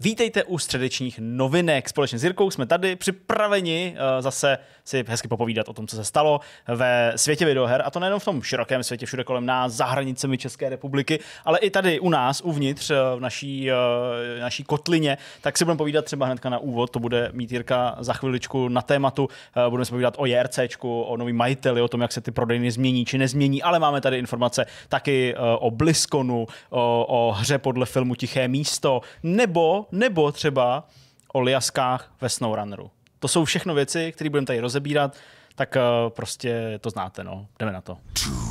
Vítejte u středečních novinek. Společně s Jirkou jsme tady připraveni eh, zase si hezky popovídat o tom, co se stalo ve světě videoher, a to nejenom v tom širokém světě, všude kolem nás, za hranicemi České republiky, ale i tady u nás, uvnitř, eh, v naší, eh, naší kotlině. Tak si budeme povídat třeba hnedka na úvod, to bude mít Jirka za chviličku na tématu. Budeme se povídat o JRC, o novým majiteli, o tom, jak se ty prodejny změní či nezmění, ale máme tady informace taky o Bliskonu, o, o hře podle filmu Tiché místo, nebo nebo třeba o liaskách ve SnowRunneru. To jsou všechno věci, které budeme tady rozebírat, tak eh, prostě to znáte, no. Jdeme na to. Two.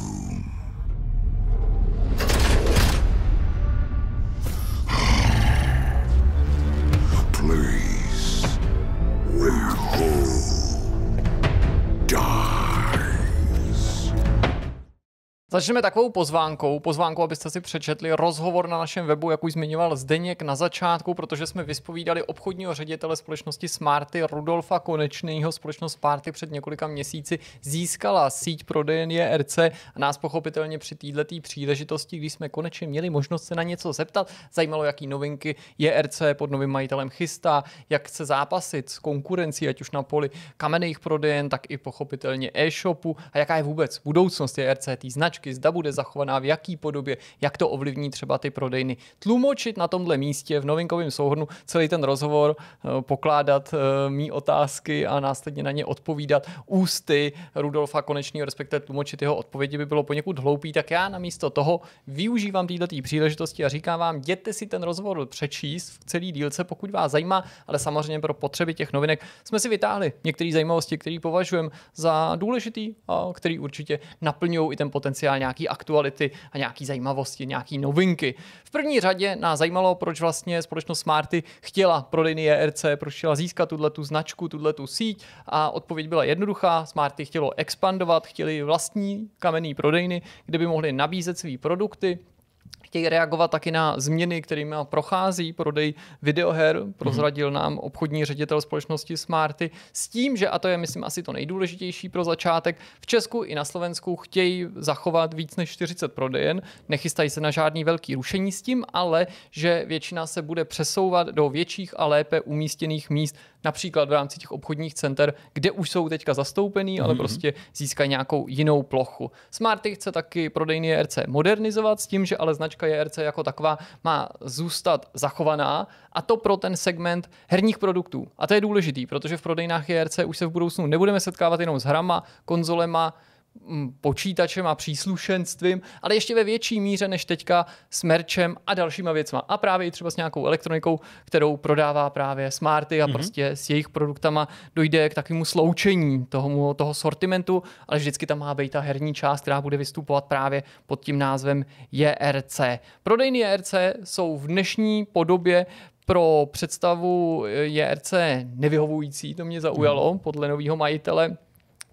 Začneme takovou pozvánkou, pozvánkou, abyste si přečetli rozhovor na našem webu, jak už zmiňoval Zdeněk na začátku, protože jsme vyspovídali obchodního ředitele společnosti Smarty Rudolfa Konečného. Společnost Smarty před několika měsíci získala síť prodejen JRC a nás pochopitelně při této příležitosti, když jsme konečně měli možnost se na něco zeptat, zajímalo, jaký novinky JRC pod novým majitelem chystá, jak chce zápasit s konkurencí, ať už na poli kamenných prodejen, tak i pochopitelně e-shopu a jaká je vůbec budoucnost JRC té značky otázky, zda bude zachovaná, v jaký podobě, jak to ovlivní třeba ty prodejny. Tlumočit na tomhle místě v novinkovém souhrnu celý ten rozhovor, eh, pokládat eh, mý otázky a následně na ně odpovídat ústy Rudolfa Konečního, respektive tlumočit jeho odpovědi by bylo poněkud hloupý, tak já namísto toho využívám této příležitosti a říkám vám, jděte si ten rozhovor přečíst v celý dílce, pokud vás zajímá, ale samozřejmě pro potřeby těch novinek jsme si vytáhli některé zajímavosti, které považujeme za důležitý a které určitě naplňují i ten potenciál speciál, nějaký aktuality a nějaký zajímavosti, nějaký novinky. V první řadě nás zajímalo, proč vlastně společnost Smarty chtěla prodejny ERC, proč chtěla získat tuhle tu značku, tuhle tu síť a odpověď byla jednoduchá. Smarty chtělo expandovat, chtěli vlastní kamenné prodejny, kde by mohli nabízet své produkty, Chtějí reagovat taky na změny, kterými prochází prodej videoher, prozradil nám obchodní ředitel společnosti Smarty, s tím, že, a to je myslím asi to nejdůležitější pro začátek, v Česku i na Slovensku chtějí zachovat víc než 40 prodejen, nechystají se na žádný velký rušení s tím, ale že většina se bude přesouvat do větších a lépe umístěných míst například v rámci těch obchodních center, kde už jsou teďka zastoupený, mm-hmm. ale mhm. prostě získají nějakou jinou plochu. Smarty chce taky prodejny JRC modernizovat s tím, že ale značka JRC jako taková má zůstat zachovaná a to pro ten segment herních produktů. A to je důležitý, protože v prodejnách JRC už se v budoucnu nebudeme setkávat jenom s hrama, konzolema, Mm, počítačem a příslušenstvím, ale ještě ve větší míře než teďka s merčem a dalšíma věcma. A právě i třeba s nějakou elektronikou, kterou prodává právě Smarty a mm-hmm. prostě s jejich produktama dojde k takovému sloučení toho, toho sortimentu, ale vždycky tam má být ta herní část, která bude vystupovat právě pod tím názvem JRC. Prodejny JRC jsou v dnešní podobě pro představu JRC nevyhovující, to mě zaujalo, mhm. podle nového majitele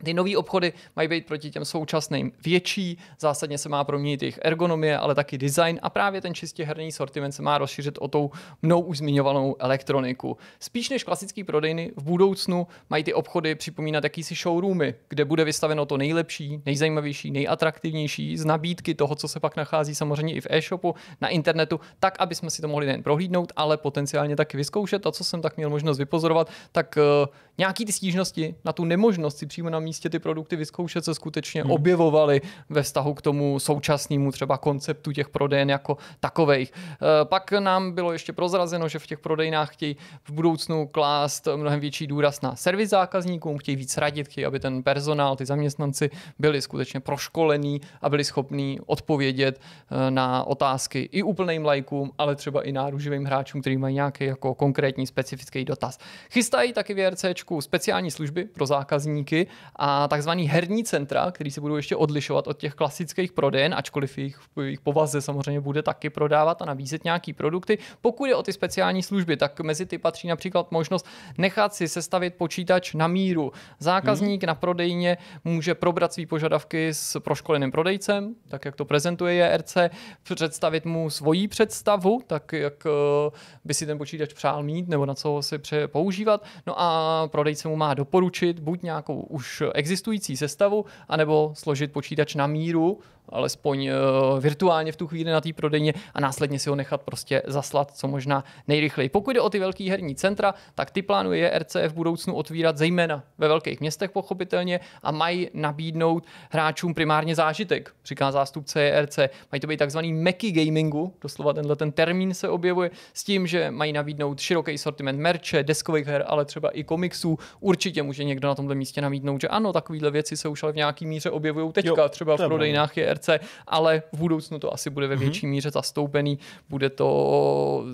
ty nové obchody mají být proti těm současným větší, zásadně se má proměnit jejich ergonomie, ale taky design a právě ten čistě herní sortiment se má rozšířit o tou mnou už zmiňovanou elektroniku. Spíš než klasický prodejny v budoucnu mají ty obchody připomínat jakýsi showroomy, kde bude vystaveno to nejlepší, nejzajímavější, nejatraktivnější z nabídky toho, co se pak nachází samozřejmě i v e-shopu, na internetu, tak, aby jsme si to mohli nejen prohlídnout, ale potenciálně taky vyzkoušet. A co jsem tak měl možnost vypozorovat, tak uh, nějaký ty stížnosti na tu nemožnost si přímo na místě místě ty produkty vyzkoušet, se skutečně hmm. objevovaly ve vztahu k tomu současnému třeba konceptu těch prodejen jako takových. Eh, pak nám bylo ještě prozrazeno, že v těch prodejnách chtějí v budoucnu klást mnohem větší důraz na servis zákazníkům, chtějí víc radit, chtějí, aby ten personál, ty zaměstnanci byli skutečně proškolení a byli schopní odpovědět eh, na otázky i úplným lajkům, ale třeba i náruživým hráčům, který mají nějaký jako konkrétní specifický dotaz. Chystají taky v speciální služby pro zákazníky a takzvaný herní centra, který se budou ještě odlišovat od těch klasických prodejen, ačkoliv jejich, jejich povaze samozřejmě bude taky prodávat a nabízet nějaký produkty. Pokud je o ty speciální služby, tak mezi ty patří například možnost nechat si sestavit počítač na míru. Zákazník hmm. na prodejně může probrat své požadavky s proškoleným prodejcem, tak jak to prezentuje JRC, představit mu svoji představu, tak jak eh, by si ten počítač přál mít nebo na co si pře používat. No a prodejce mu má doporučit buď nějakou už existující sestavu, anebo složit počítač na míru alespoň uh, virtuálně v tu chvíli na té prodejně a následně si ho nechat prostě zaslat co možná nejrychleji. Pokud jde o ty velké herní centra, tak ty plánuje RCF v budoucnu otvírat zejména ve velkých městech pochopitelně a mají nabídnout hráčům primárně zážitek, říká zástupce RC. Mají to být takzvaný meky gamingu, doslova tenhle ten termín se objevuje s tím, že mají nabídnout široký sortiment merče, deskových her, ale třeba i komiksů. Určitě může někdo na tomto místě nabídnout, že ano, takovéhle věci se už ale v nějaký míře objevují teďka, jo, třeba v prodejnách je ERC, ale v budoucnu to asi bude ve mhm. větší míře zastoupený, bude to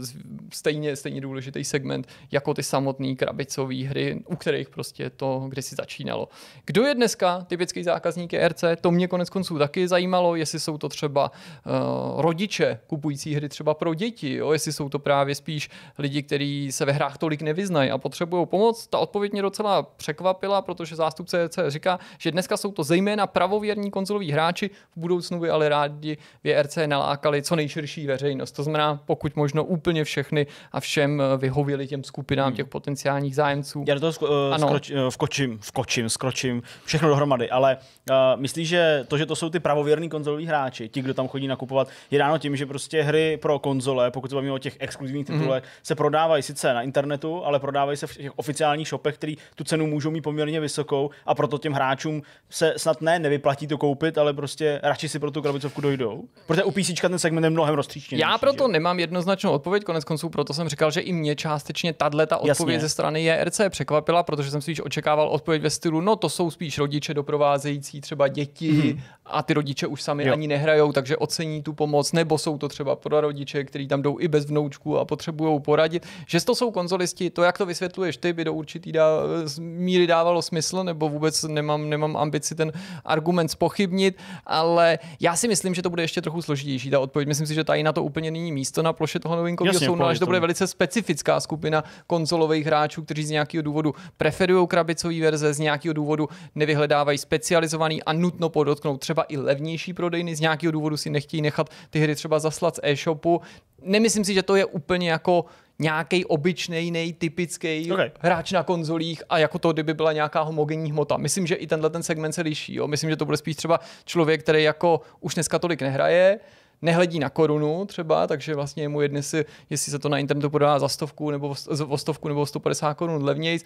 stejně, stejně důležitý segment jako ty samotné krabicové hry, u kterých prostě to kde si začínalo. Kdo je dneska typický zákazník ERC? To mě konec konců taky zajímalo, jestli jsou to třeba uh, rodiče kupující hry třeba pro děti, jo? jestli jsou to právě spíš lidi, kteří se ve hrách tolik nevyznají a potřebují pomoc. Ta odpověď mě docela překvapila, protože zástupce ERC říká, že dneska jsou to zejména pravověrní konzoloví hráči, v budoucnu by ale rádi VRC nalákali co nejširší veřejnost. To znamená, pokud možno úplně všechny a všem eh, vyhověli těm skupinám hmm. těch potenciálních zájemců. Já do toho sk- eh, ano. Skroč, eh, vkočím, vkočím, skročím, všechno dohromady, ale uh, myslím, že to, že to jsou ty pravověrní konzoloví hráči, ti, kdo tam chodí nakupovat, je dáno tím, že prostě hry pro konzole, pokud se bavíme o těch exkluzivních mhm. titulech, hmm. se prodávají sice na internetu, ale prodávají se v těch oficiálních shopech, který tu cenu můžou mít poměrně vysokou a proto těm hráčům se snad ne nevyplatí to koupit, ale prostě radši hráči si pro tu krabicovku dojdou? Protože u PC ten segment je mnohem roztříštěný. Já proto že? nemám jednoznačnou odpověď, konec konců proto jsem říkal, že i mě částečně tahle ta odpověď Jasně. ze strany JRC překvapila, protože jsem spíš očekával odpověď ve stylu, no to jsou spíš rodiče doprovázející třeba děti hmm. a ty rodiče už sami jo. ani nehrajou, takže ocení tu pomoc, nebo jsou to třeba pro rodiče, kteří tam jdou i bez vnoučku a potřebují poradit, že to jsou konzolisti, to jak to vysvětluješ ty, by do určitý dá, míry dávalo smysl, nebo vůbec nemám, nemám ambici ten argument spochybnit, ale já si myslím, že to bude ještě trochu složitější. Ta odpověď, myslím si, že tady na to úplně není místo na ploše toho novinkového sounu, až to bude velice specifická skupina konzolových hráčů, kteří z nějakého důvodu preferují krabicové verze, z nějakého důvodu nevyhledávají specializovaný a nutno podotknout třeba i levnější prodejny, z nějakého důvodu si nechtějí nechat ty hry třeba zaslat z e-shopu. Nemyslím si, že to je úplně jako nějaký obyčný, nejtypický okay. hráč na konzolích a jako to, kdyby byla nějaká homogenní hmota. Myslím, že i tenhle ten segment se liší. Jo? Myslím, že to bude spíš třeba člověk, který jako už dneska tolik nehraje, nehledí na korunu třeba, takže vlastně mu jedne si, jestli se to na internetu prodá za stovku nebo o stovku nebo 150 korun levněji,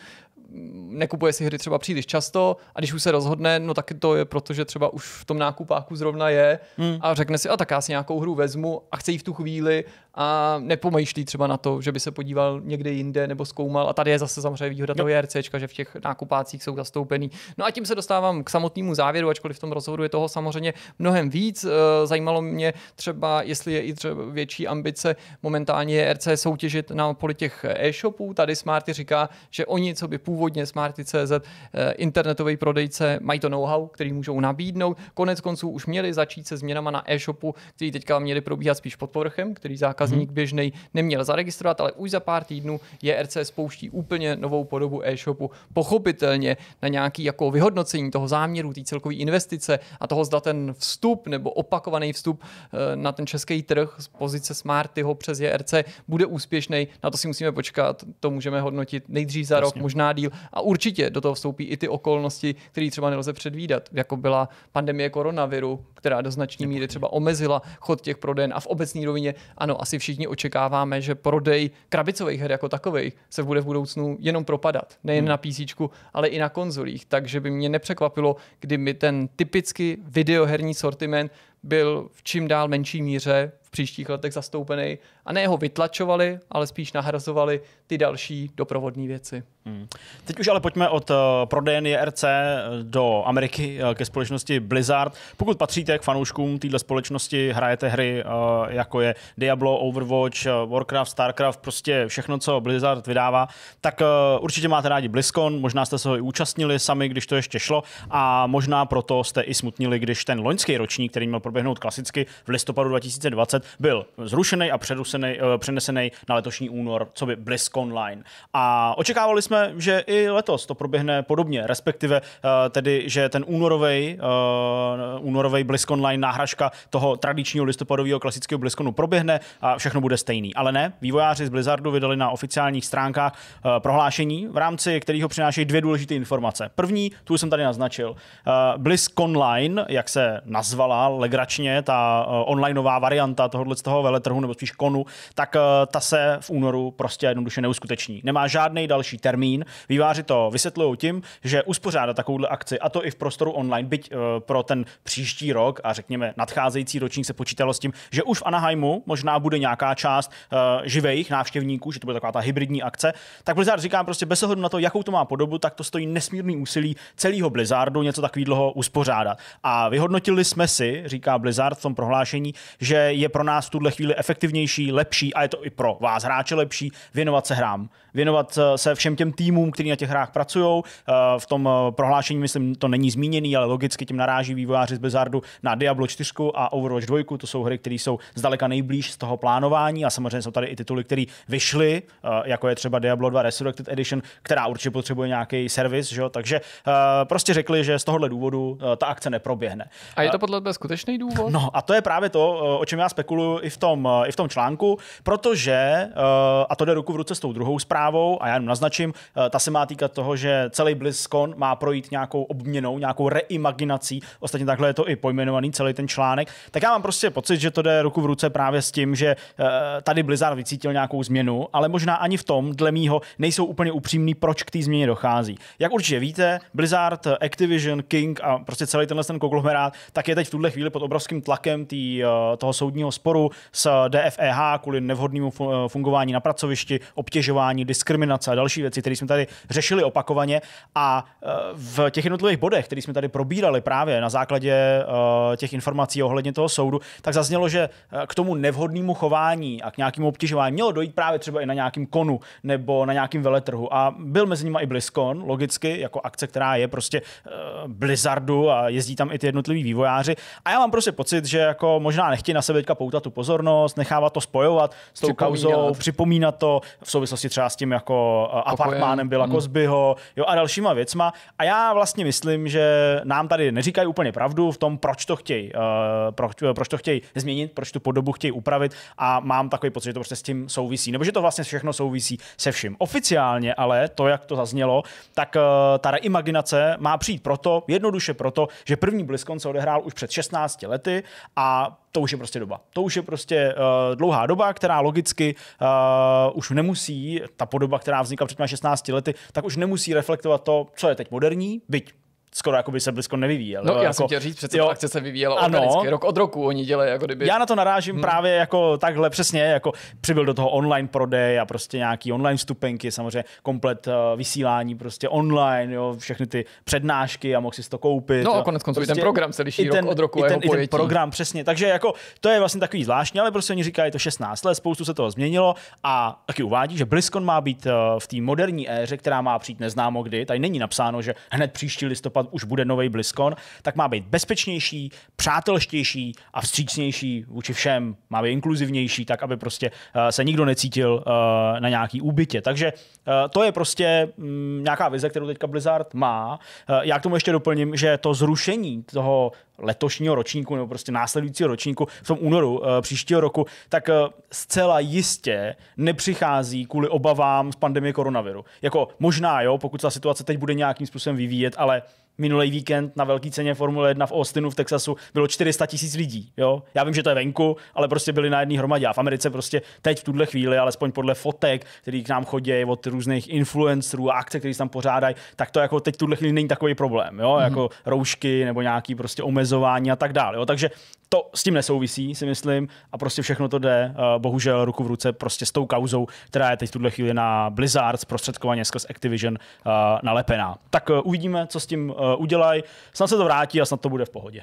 nekupuje si hry třeba příliš často a když už se rozhodne, no tak to je proto, že třeba už v tom nákupáku zrovna je hmm. a řekne si, a tak já si nějakou hru vezmu a chce ji v tu chvíli a nepomýšlí třeba na to, že by se podíval někde jinde nebo zkoumal a tady je zase samozřejmě výhoda toho JRCčka, že v těch nákupácích jsou zastoupený. No a tím se dostávám k samotnému závěru, ačkoliv v tom rozhodu je toho samozřejmě mnohem víc. Eh, zajímalo mě třeba, jestli je i třeba větší ambice momentálně RC soutěžit na poli těch e-shopů. Tady Smarty říká, že oni, co by původně Smarty.cz, eh, internetový prodejce, mají to know-how, který můžou nabídnout. Konec konců už měli začít se změnama na e-shopu, který teďka měli probíhat spíš pod povrchem, který zákazník hmm. běžný neměl zaregistrovat, ale už za pár týdnů je RC spouští úplně novou podobu e-shopu. Pochopitelně na nějaký jako vyhodnocení toho záměru, té celkové investice a toho, zda ten vstup nebo opakovaný vstup eh, na ten český trh z pozice Smartyho přes JRC bude úspěšný. Na to si musíme počkat, to můžeme hodnotit nejdřív za Jasně. rok, možná díl. A určitě do toho vstoupí i ty okolnosti, které třeba nelze předvídat, jako byla pandemie koronaviru, která do značné míry třeba omezila chod těch prodejen. A v obecné rovině, ano, asi všichni očekáváme, že prodej krabicových her jako takových se bude v budoucnu jenom propadat. Nejen hmm. na PC, ale i na konzolích. Takže by mě nepřekvapilo, kdyby ten typicky videoherní sortiment byl v čím dál menší míře příštích letech zastoupený a ne ho vytlačovali, ale spíš nahrazovali ty další doprovodné věci. Hmm. Teď už ale pojďme od uh, prodejen JRC do Ameriky uh, ke společnosti Blizzard. Pokud patříte k fanouškům této společnosti, hrajete hry uh, jako je Diablo, Overwatch, uh, Warcraft, Starcraft, prostě všechno, co Blizzard vydává, tak uh, určitě máte rádi BlizzCon, možná jste se ho i účastnili sami, když to ještě šlo a možná proto jste i smutnili, když ten loňský ročník, který měl proběhnout klasicky v listopadu 2020, byl zrušený a eh, přenesený na letošní únor, co by Blisk Online. A očekávali jsme, že i letos to proběhne podobně, respektive eh, tedy, že ten únorový eh, únorový Blisk Online náhražka toho tradičního listopadového klasického Bliskonu proběhne a všechno bude stejný. Ale ne, vývojáři z Blizzardu vydali na oficiálních stránkách prohlášení, v rámci kterého přinášejí dvě důležité informace. První, tu jsem tady naznačil. Blisk Online, jak se nazvala legračně, ta onlineová varianta tohohle z toho veletrhu, nebo spíš konu, tak eh, ta se v únoru prostě jednoduše neuskuteční. Nemá žádný další termín. Výváři to vysvětlují tím, že uspořádat takovouhle akci, a to i v prostoru online, byť eh, pro ten příští rok a řekněme nadcházející ročník se počítalo s tím, že už v Anaheimu možná bude nějaká část eh, živých návštěvníků, že to bude taková ta hybridní akce, tak Blizzard říká prostě bez ohledu na to, jakou to má podobu, tak to stojí nesmírný úsilí celého Blizzardu něco takového uspořádat. A vyhodnotili jsme si, říká Blizzard v tom prohlášení, že je pro nás v tuhle chvíli efektivnější, lepší a je to i pro vás hráče lepší věnovat se hrám, věnovat eh, se všem těm týmům, kteří na těch hrách pracují. Eh, v tom eh, prohlášení, myslím, to není zmíněný, ale logicky tím naráží vývojáři z bezardu na Diablo 4 a Overwatch 2. To jsou hry, které jsou zdaleka nejblíž z toho plánování a samozřejmě jsou tady i tituly, které vyšly, jako je třeba Diablo 2 Resurrected Edition, která určitě potřebuje nějaký servis, že? takže prostě řekli, že z tohohle důvodu ta akce neproběhne. A je to podle tebe skutečný důvod? No a to je právě to, o čem já spekuluji spekuluju i v tom, eh, i v tom článku, protože, eh, a to jde ruku v ruce s tou druhou zprávou, a já jenom naznačím, eh, ta se má týkat toho, že celý BlizzCon má projít nějakou obměnou, nějakou reimaginací, ostatně takhle je to i pojmenovaný celý ten článek, tak já mám prostě pocit, že to jde ruku v ruce právě s tím, že tady Blizzard vycítil nějakou změnu, ale možná ani v tom, dle mýho, nejsou úplně upřímný, proč k té změně dochází. Jak určitě víte, Blizzard, Activision, King a prostě celý tenhle ten konglomerát, tak je teď v tuhle chvíli pod obrovským tlakem tý, toho soudního sporu s DFEH kvůli nevhodnému eh, fungování na pracovišti, obtěžování, diskriminace a další věci, které jsme tady řešili opakovaně. A eh, v těch jednotlivých bodech, které jsme tady probírali právě na základě eh, těch informací ohledně toho soudu, tak zaznělo, že k tomu nevhodnému chování a k nějakému obtěžování mělo dojít právě třeba i na nějakém konu nebo na nějakém veletrhu. A byl mezi nimi i Bliskon, logicky, jako akce, která je prostě Blizzardu a jezdí tam i ty jednotliví vývojáři. A já mám prostě pocit, že jako možná nechtějí na sebe teďka poutat tu pozornost, nechávat to spojovat s tou připomínat. kauzou, připomínat to v souvislosti třeba s tím jako Pokojem. apartmánem byla hmm. jo, a dalšíma věcma. A já vlastně myslím, že nám tady neříkají úplně pravdu v tom, proč to chtějí, uh, proč, eh, proč to chtějí změnit, proč tu podobu chtějí upravit a mám takový pocit, že to prostě s tím souvisí, nebo že to vlastně všechno souvisí se vším. Oficiálně ale to, jak to zaznělo, tak uh, ta reimaginace má přijít proto, jednoduše proto, že první BlizzCon se odehrál už před 16 lety a to už je prostě doba. To už je prostě uh, dlouhá doba, která logicky uh, už nemusí, ta podoba, která vznikla před 16 lety, tak už nemusí reflektovat to, co je teď moderní, byť skoro jako by se blízko nevyvíjel. No, já jako, jsem chtěl říct, přece jo, akce se vyvíjela ano, organicky, rok od roku oni dělají jako kdyby... Já na to narážím hmm. právě jako takhle přesně, jako přibyl do toho online prodej a prostě nějaký online stupenky, samozřejmě komplet uh, vysílání prostě online, jo, všechny ty přednášky a mohl si to koupit. No a konec konců prostě ten program se liší ten, rok od roku i ten, i ten program, přesně. Takže jako to je vlastně takový zvláštní, ale prostě oni říkají to 16 let, spoustu se toho změnilo a taky uvádí, že BlizzCon má být eh, v té moderní éře, která má přijít neznámo kdy. Tady není napsáno, že hned příští listopad třeba už bude nový BlizzCon, tak má být bezpečnější, přátelštější a vstřícnější vůči všem, má být inkluzivnější, tak aby prostě eh, se nikdo necítil eh, na nějaký úbytě. Takže eh, to je prostě mm, nějaká vize, kterou teďka Blizzard má. Já k tomu ještě doplním, že to zrušení toho letošního ročníku nebo prostě následujícího ročníku v tom únoru uh, příštího roku, tak uh, zcela jistě nepřichází kvůli obavám z pandemie koronaviru. Jako možná, jo, pokud ta situace teď bude nějakým způsobem vyvíjet, ale minulý víkend na velký ceně Formule 1 v Austinu v Texasu bylo 400 tisíc lidí. Jo? Já vím, že to je venku, ale prostě byli na jedné hromadě. A v Americe prostě teď v tuhle chvíli, alespoň podle fotek, který k nám chodí od různých influencerů a akce, které tam pořádají, tak to jako teď v tuhle chvíli není takový problém. Jo? Mm-hmm. Jako roušky nebo nějaký prostě omezení omezování a tak dále. Jo? Takže to s tím nesouvisí, si myslím, a prostě všechno to jde, eh, bohužel, ruku v ruce prostě s tou kauzou, která je teď v tuhle chvíli na Blizzard zprostředkovaně skrz Activision eh, nalepená. Tak eh, uvidíme, co s tím udělají. Snad se to vrátí a snad to bude v pohodě.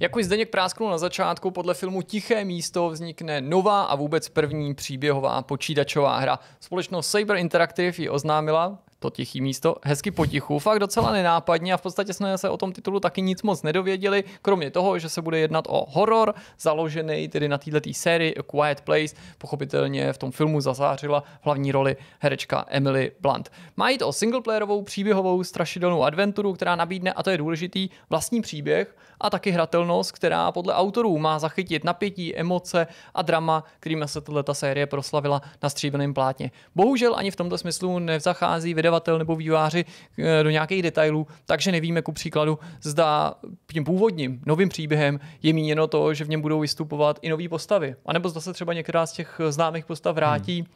Jak už Zdeněk prásknul na začátku, podle filmu Tiché místo vznikne nová a vůbec první příběhová počítačová hra. Společnost Cyber Interactive ji oznámila, to tichý místo, hezky potichu, fakt docela nenápadně a v podstatě jsme se o tom titulu taky nic moc nedověděli, kromě toho, že se bude jednat o horor, založený tedy na této sérii a Quiet Place. Pochopitelně v tom filmu zazářila hlavní roli herečka Emily Blunt. Má jít o singleplayerovou příběhovou strašidelnou adventuru, která nabídne, a to je důležitý, vlastní příběh a taky hratelnost, která podle autorů má zachytit napětí, emoce a drama, kterými se tato série proslavila na stříbeném plátně. Bohužel ani v tomto smyslu nezachází video vydavatel nebo výváři eh, do nějakých detailů, takže nevíme ku příkladu, zda tím původním novým příběhem je míněno to, že v něm budou vystupovat i nové postavy. A nebo zda se třeba některá z těch známých postav vrátí, hmm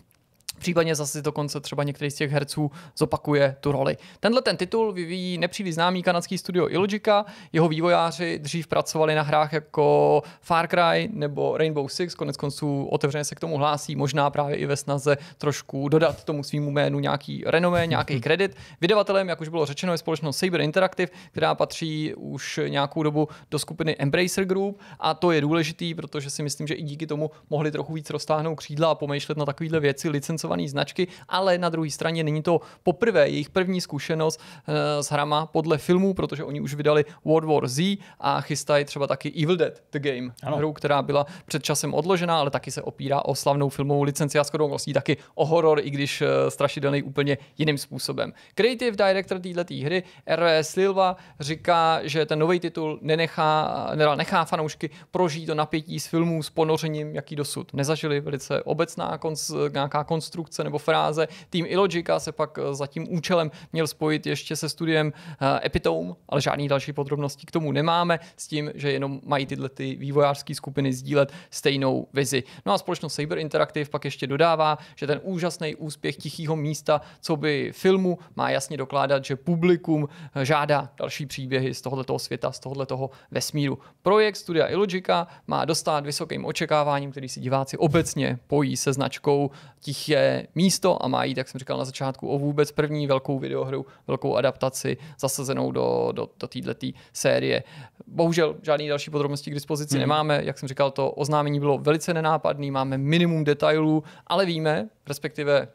případně zase dokonce třeba některý z těch herců zopakuje tu roli. Tenhle ten titul vyvíjí nepříliš známý kanadský studio Illogica, jeho vývojáři dřív pracovali na hrách jako Far Cry nebo Rainbow Six, konec konců otevřeně se k tomu hlásí, možná právě i ve snaze trošku dodat tomu svýmu jménu nějaký renomé, nějaký kredit. Vydavatelem, jak už bylo řečeno, je společnost Saber Interactive, která patří už nějakou dobu do skupiny Embracer Group a to je důležitý, protože si myslím, že i díky tomu mohli trochu víc roztáhnout křídla a pomýšlet na takovéhle věci licencovat renomované značky, ale na druhé straně není to poprvé jejich první zkušenost eh, s hrama podle filmů, protože oni už vydali World War Z a chystají třeba taky Evil Dead The Game, ano. hru, která byla před časem odložená, ale taky se opírá o slavnou filmovou licenci a vlastně taky o horor, i když eh, strašidelný úplně jiným způsobem. Creative director této hry R.V. Silva říká, že ten nový titul nenechá, nechá fanoušky prožít to napětí z filmů s ponořením, jaký dosud nezažili, velice obecná konc, nějaká konstrukce konstrukce nebo fráze. Tým Illogica se pak eh, za tím účelem měl spojit ještě se studiem eh, Epitome, ale žádný další podrobnosti k tomu nemáme, s tím, že jenom mají tyhle ty vývojářské skupiny sdílet stejnou vizi. No a společnost Cyber Interactive pak ještě dodává, že ten úžasný úspěch tichého místa, co by filmu, má jasně dokládat, že publikum eh, žádá další příběhy z tohoto světa, z tohoto vesmíru. Projekt studia Illogica má dostat vysokým očekáváním, který si diváci obecně pojí se značkou tiché místo a má jít, jak jsem říkal na začátku, o vůbec první velkou videohru, velkou adaptaci zasazenou do, do, do této série. Bohužel žádný další podrobnosti k dispozici hmm. nemáme. Jak jsem říkal, to oznámení bylo velice nenápadné. máme minimum detailů, ale víme, respektive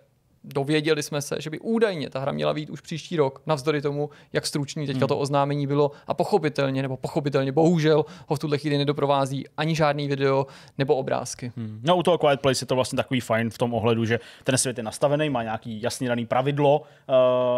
dověděli jsme se, že by údajně ta hra měla být už příští rok, navzdory tomu, jak stručný teďka hmm. to oznámení bylo a pochopitelně, nebo pochopitelně, bohužel ho v tuhle chvíli nedoprovází ani žádný video nebo obrázky. Hmm. No u toho Quiet Place je to vlastně takový fajn v tom ohledu, že ten svět je nastavený, má nějaký jasně daný pravidlo uh,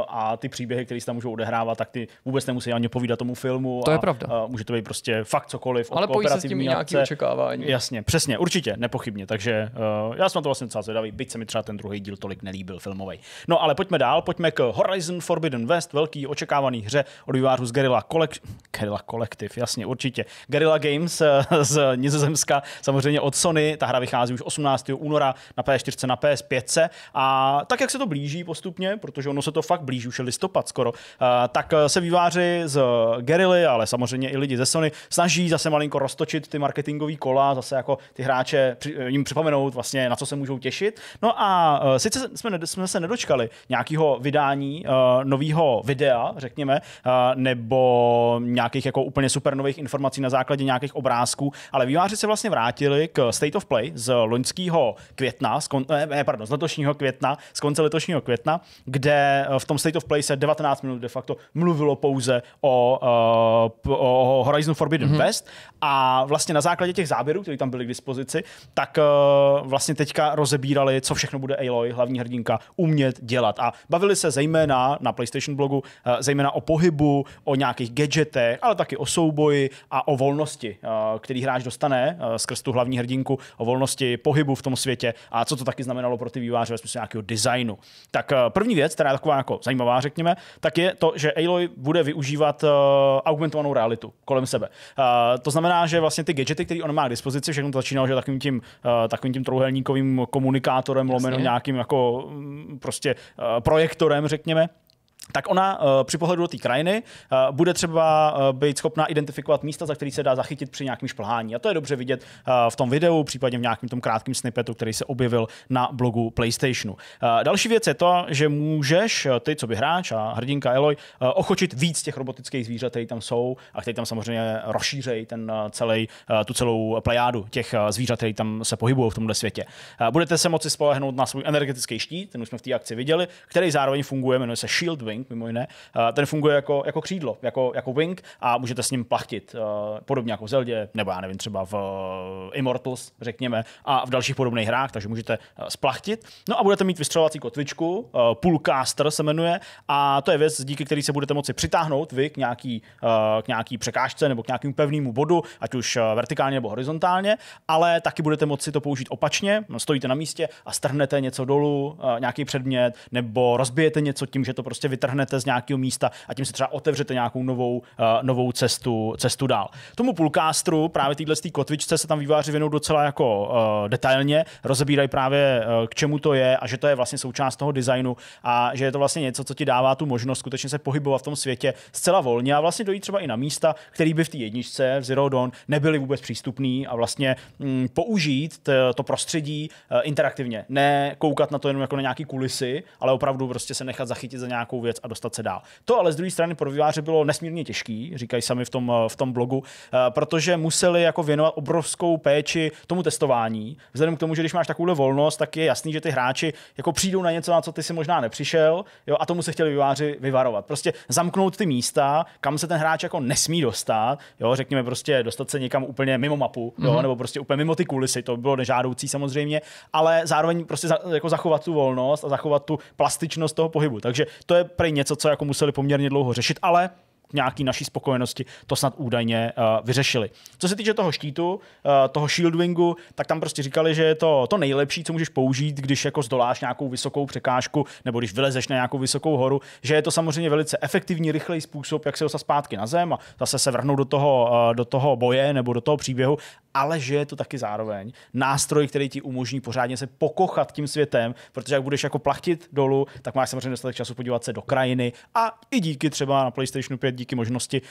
a ty příběhy, které se tam můžou odehrávat, tak ty vůbec nemusí ani povídat tomu filmu. To a, je pravda. A, může to být prostě fakt cokoliv. Ale pojí se s tím nějaký očekávání. Jasně, přesně, určitě, nepochybně. Takže uh, já jsem to vlastně docela zvědavý, byť se mi třeba ten druhý díl tolik nelíbil styl filmový. No ale pojďme dál, pojďme k Horizon Forbidden West, velký očekávaný hře od vývářů z Guerrilla, Collective, Guerrilla Collective, jasně, určitě. Guerrilla Games eh, z Nizozemska, samozřejmě od Sony, ta hra vychází už 18. února na PS4, na PS5 a tak, jak se to blíží postupně, protože ono se to fakt blíží, už je listopad skoro, eh, tak eh, se výváři z Guerrilla, ale samozřejmě i lidi ze Sony, snaží zase malinko roztočit ty marketingové kola, zase jako ty hráče jim připomenout vlastně, na co se můžou těšit. No a sice jsme jsme se nedočkali nějakého vydání uh, eh, nového videa, řekněme, uh, nebo nějakých jako úplně super nových informací na základě nějakých obrázků, ale výváři se vlastně vrátili k State of Play z loňského května, z kon, ne, eh, pardon, z letošního května, z konce letošního května, kde v tom State of Play se 19 minut de facto mluvilo pouze o, uh, o Horizon Forbidden mm-hmm. West a vlastně na základě těch záběrů, které tam byly k dispozici, tak uh, vlastně teďka rozebírali, co všechno bude Aloy, hlavní hrdinka člověka umět dělat. A bavili se zejména na PlayStation blogu, eh, zejména o pohybu, o nějakých gadgetech, ale taky o souboji a o volnosti, eh, který hráč dostane eh, skrz tu hlavní hrdinku, o volnosti pohybu v tom světě a co to taky znamenalo pro ty výváře ve smyslu nějakého designu. Tak první věc, která je taková jako zajímavá, řekněme, tak je to, že Aloy bude využívat augmentovanou realitu kolem sebe. To znamená, že vlastně ty gadgety, které on má k dispozici, všechno to začínalo že takovým tím, takovým tím trouhelníkovým komunikátorem, Jasně. lomeno nějakým jako prostě eh, projektorem, řekněme, tak ona uh, při pohledu do té krajiny uh, bude třeba uh, být schopná identifikovat místa, za který se dá zachytit při nějakém šplhání. A to je dobře vidět v tom videu, případně v nějakém tom krátkém snippetu, který se objevil na blogu PlayStationu. Další věc je to, že můžeš ty, co by hráč a hrdinka Eloy, ochočit víc těch robotických zvířat, které tam jsou a které tam samozřejmě rozšířejí ten celý, tu celou plejádu těch zvířat, které tam se pohybují v tomhle světě. Budete se moci spolehnout na svůj energetický štít, ten už jsme v té akci viděli, který zároveň funguje, jmenuje se Shield Wing wing, mimo jiné, eh, ten funguje jako, jako křídlo, jako, jako wing a můžete s ním plachtit, eh, podobně jako v Zeldě, nebo já nevím, třeba v eh, Immortals, řekněme, a v dalších podobných hrách, takže můžete splachtit. No a budete mít vystřelovací kotvičku, Pullcaster se jmenuje, a to je věc, díky které se budete moci přitáhnout vy k nějaký, k nějaký překážce nebo k nějakému pevnému bodu, ať už vertikálně nebo horizontálně, ale taky budete moci to použít opačně, no, stojíte na místě a strhnete něco dolů, nějaký předmět, nebo rozbijete něco tím, že to prostě vytrhnete strhnete z nějakého místa a tím se třeba otevřete nějakou novou, uh, novou cestu, cestu dál. Tomu pulkástru, právě téhle kotvičce se tam výváři věnou docela jako uh, detailně, rozebírají právě uh, k čemu to je a že to je vlastně součást toho designu a že je to vlastně něco, co ti dává tu možnost skutečně se pohybovat v tom světě zcela volně a vlastně dojít třeba i na místa, které by v té jedničce v Zero Dawn nebyly vůbec přístupné a vlastně mm, použít t, to prostředí uh, interaktivně. Ne koukat na to jenom jako na nějaký kulisy, ale opravdu prostě se nechat zachytit za nějakou věc věc a dostat se dál. To ale z druhé strany pro výváře bylo nesmírně těžký, říkají sami v tom, eh, v tom blogu, eh, protože museli jako věnovat obrovskou péči tomu testování. Vzhledem k tomu, že když máš takovou volnost, tak je jasný, že ty hráči jako přijdou na něco, na co ty si možná nepřišel, jo, a tomu se chtěli výváři vyvarovat. Prostě zamknout ty místa, kam se ten hráč jako nesmí dostat, jo, řekněme prostě dostat se někam úplně mimo mapu, jo, mm-hmm. nebo prostě úplně mimo ty kulisy, to bylo nežádoucí samozřejmě, ale zároveň prostě za, jako zachovat tu volnost a zachovat tu plastičnost toho pohybu. Takže to je prej něco, co jako museli poměrně dlouho řešit, ale k nějaký naší spokojenosti to snad údajně uh, vyřešili. Co se týče toho štítu, uh, toho shieldwingu, tak tam prostě říkali, že je to to nejlepší, co můžeš použít, když jako zdoláš nějakou vysokou překážku nebo když vylezeš na nějakou vysokou horu, že je to samozřejmě velice efektivní, rychlej způsob, jak se dostat zpátky na zem a zase se vrhnout do toho, uh, do toho boje nebo do toho příběhu, ale že je to taky zároveň nástroj, který ti umožní pořádně se pokochat tím světem, protože jak budeš jako plachtit dolů, tak máš samozřejmě dostatek času podívat se do krajiny a i díky třeba na PlayStation 5, díky možnosti,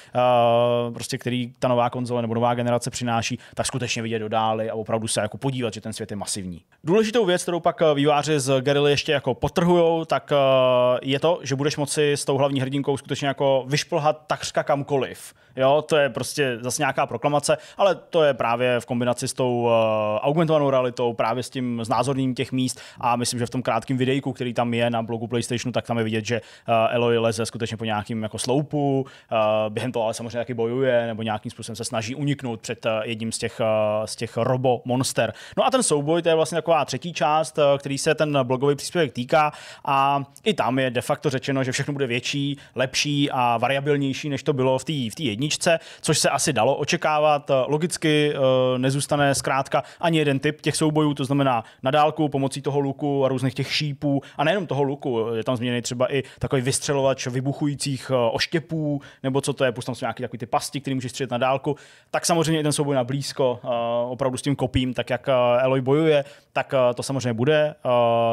uh, prostě, který ta nová konzole nebo nová generace přináší, tak skutečně vidět do dály a opravdu se jako podívat, že ten svět je masivní. Důležitou věc, kterou pak eh, výváři z Guerrilla ještě jako potrhujou, tak uh, je to, že budeš moci s tou hlavní hrdinkou skutečně jako vyšplhat takřka kamkoliv. Jo, to je prostě zase nějaká proklamace, ale to je právě právě v kombinaci s tou eh, augmentovanou realitou, právě s tím znázorněním těch míst a myslím, že v tom krátkém videjku, který tam je na blogu PlayStationu, tak tam je vidět, že eh, Eloy leze skutečně po nějakým jako sloupu, eh, během toho ale samozřejmě taky bojuje nebo nějakým způsobem se snaží uniknout před jedním z těch, z těch robo monster. No a ten souboj, to je vlastně taková třetí část, který se ten blogový příspěvek týká a i tam je de facto řečeno, že všechno bude větší, lepší a variabilnější, než to bylo v té v jedničce, což se asi dalo očekávat. Logicky Eh, nezůstane zkrátka ani jeden typ těch soubojů, to znamená na dálku pomocí toho luku a různých těch šípů a nejenom toho luku, je tam změněný třeba i takový vystřelovač vybuchujících eh, oštěpů, nebo co to je, pustám si nějaký takový ty pasti, který můžeš střílet na dálku, tak samozřejmě i ten souboj na blízko, eh, opravdu s tím kopím, tak jak Eloy bojuje, tak to samozřejmě bude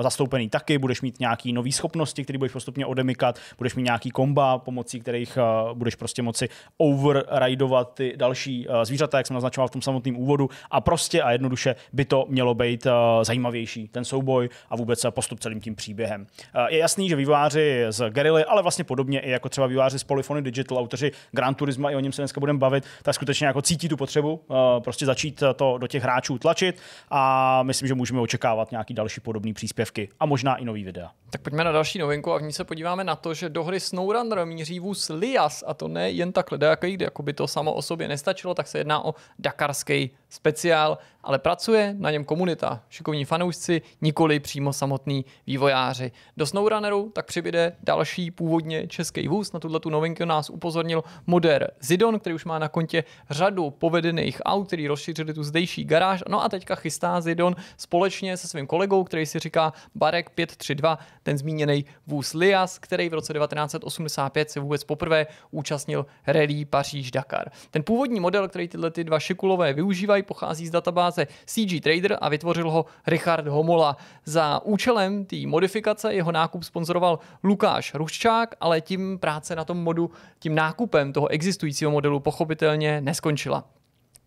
zastoupený taky, budeš mít nějaký nový schopnosti, které budeš postupně odemykat, budeš mít nějaký komba, pomocí kterých budeš prostě moci overrideovat ty další zvířata, jak jsem naznačoval v tom samotném tím úvodu a prostě a jednoduše by to mělo být eh, zajímavější, ten souboj a vůbec eh, postup celým tím příběhem. Eh, je jasný, že výváři z gerily, ale vlastně podobně i jako třeba výváři z Polyphony Digital, autoři Gran Turisma, i o něm se dneska budeme bavit, tak skutečně jako cítí tu potřebu prostě začít to do těch hráčů tlačit a myslím, že můžeme očekávat nějaký další podobné příspěvky a možná i nový videa. Tak pojďme na další novinku a v ní se podíváme na to, že do hry SnowRunner míří vůz Lias a to ne jen tak leda, jakoby jako by to samo o sobě nestačilo, tak se jedná o dakarský say speciál, ale pracuje na něm komunita, šikovní fanoušci, nikoli přímo samotní vývojáři. Do SnowRunneru tak přibyde další původně český vůz. Na tuto novinku nás upozornil Moder Zidon, který už má na kontě řadu povedených aut, který rozšířili tu zdejší garáž. No a teďka chystá Zidon společně se svým kolegou, který si říká Barek 532, ten zmíněný vůz Lias, který v roce 1985 se vůbec poprvé účastnil rally Paříž-Dakar. Ten původní model, který tyhle ty dva šikulové využívají, pochází z databáze CG Trader a vytvořil ho Richard Homola. Za účelem té modifikace jeho nákup sponzoroval Lukáš Ruščák, ale tím práce na tom modu, tím nákupem toho existujícího modelu pochopitelně neskončila.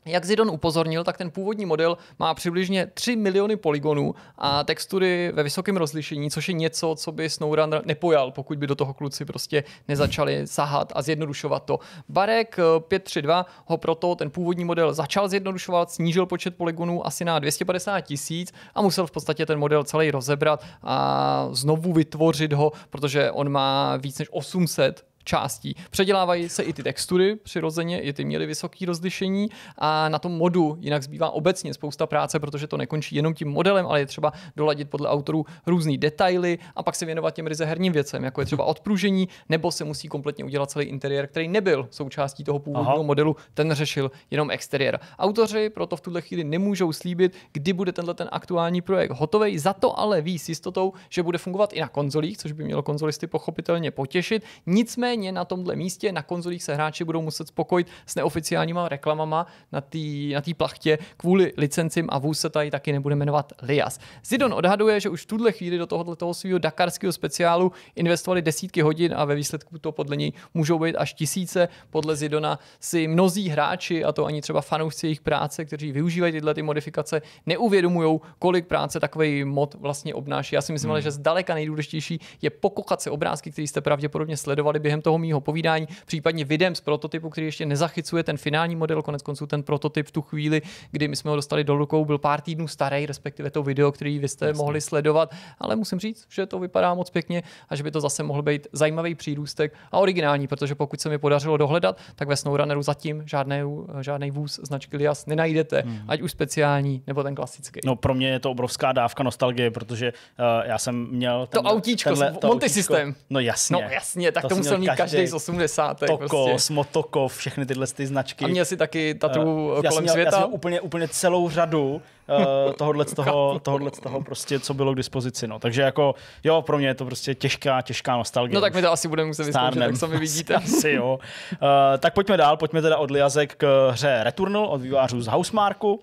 Jak Zidon upozornil, tak ten původní model má přibližně 3 miliony polygonů a textury ve vysokém rozlišení, což je něco, co by SnowRunner nepojal, pokud by do toho kluci prostě nezačali sahat a zjednodušovat to. Barek 532 eh, ho proto ten původní model začal zjednodušovat, snížil počet polygonů asi na 250 tisíc a musel v podstatě ten model celý rozebrat a znovu vytvořit ho, protože on má víc než 800 částí. Předělávají se i ty textury přirozeně, i ty měly vysoké rozlišení a na tom modu jinak zbývá obecně spousta práce, protože to nekončí jenom tím modelem, ale je třeba doladit podle autorů různé detaily a pak se věnovat těm ryze herním věcem, jako je třeba odpružení, nebo se musí kompletně udělat celý interiér, který nebyl součástí toho původního Aha. modelu, ten řešil jenom exteriér. Autoři proto v tuhle chvíli nemůžou slíbit, kdy bude tenhle ten aktuální projekt hotový, za to ale ví s jistotou, že bude fungovat i na konzolích, což by mělo konzolisty pochopitelně potěšit. Nicméně stejně na tomhle místě na konzolích se hráči budou muset spokojit s neoficiálníma reklamama na té na tý plachtě kvůli licencím a vůz se tady taky nebude jmenovat Lias. Zidon odhaduje, že už v tuhle chvíli do tohohle toho svého dakarského speciálu investovali desítky hodin a ve výsledku to podle něj můžou být až tisíce. Podle Zidona si mnozí hráči, a to ani třeba fanoušci jejich práce, kteří využívají tyhle ty modifikace, neuvědomují, kolik práce takový mod vlastně obnáší. Já si myslím, hmm. ale, že zdaleka nejdůležitější je pokokat se obrázky, které jste pravděpodobně sledovali během toho toho mýho povídání, případně videem z prototypu, který ještě nezachycuje ten finální model, konec konců ten prototyp v tu chvíli, kdy my jsme ho dostali do rukou, byl pár týdnů starý, respektive to video, který vy jste Jasně. mohli sledovat, ale musím říct, že to vypadá moc pěkně a že by to zase mohl být zajímavý přírůstek a originální, protože pokud se mi podařilo dohledat, tak ve SnowRunneru zatím žádný, žádný vůz značky Lias nenajdete, mm. ať už speciální nebo ten klasický. No pro mě je to obrovská dávka nostalgie, protože uh, já jsem měl tenhle, to autíčko, tenhle, to Monty autíčko, systém. No jasně. No jasně, tak to, to musel mít každý z 80. Toko, prostě. Motokov, všechny tyhle ty značky. A měl si taky tatu uh, kolem já měl, světa? Já jsem měl úplně, úplně celou řadu uh, eh, tohohle, z toho, tohohle z toho prostě, co bylo k dispozici. No. Takže jako, jo, pro mě je to prostě těžká, těžká nostalgie. No tak mi to asi budeme muset vyzkoušet, tak sami vidíte. Asi, jo. Uh, tak pojďme dál, pojďme teda od Liazek k hře Returnal od vývářů z Housemarku. Uh,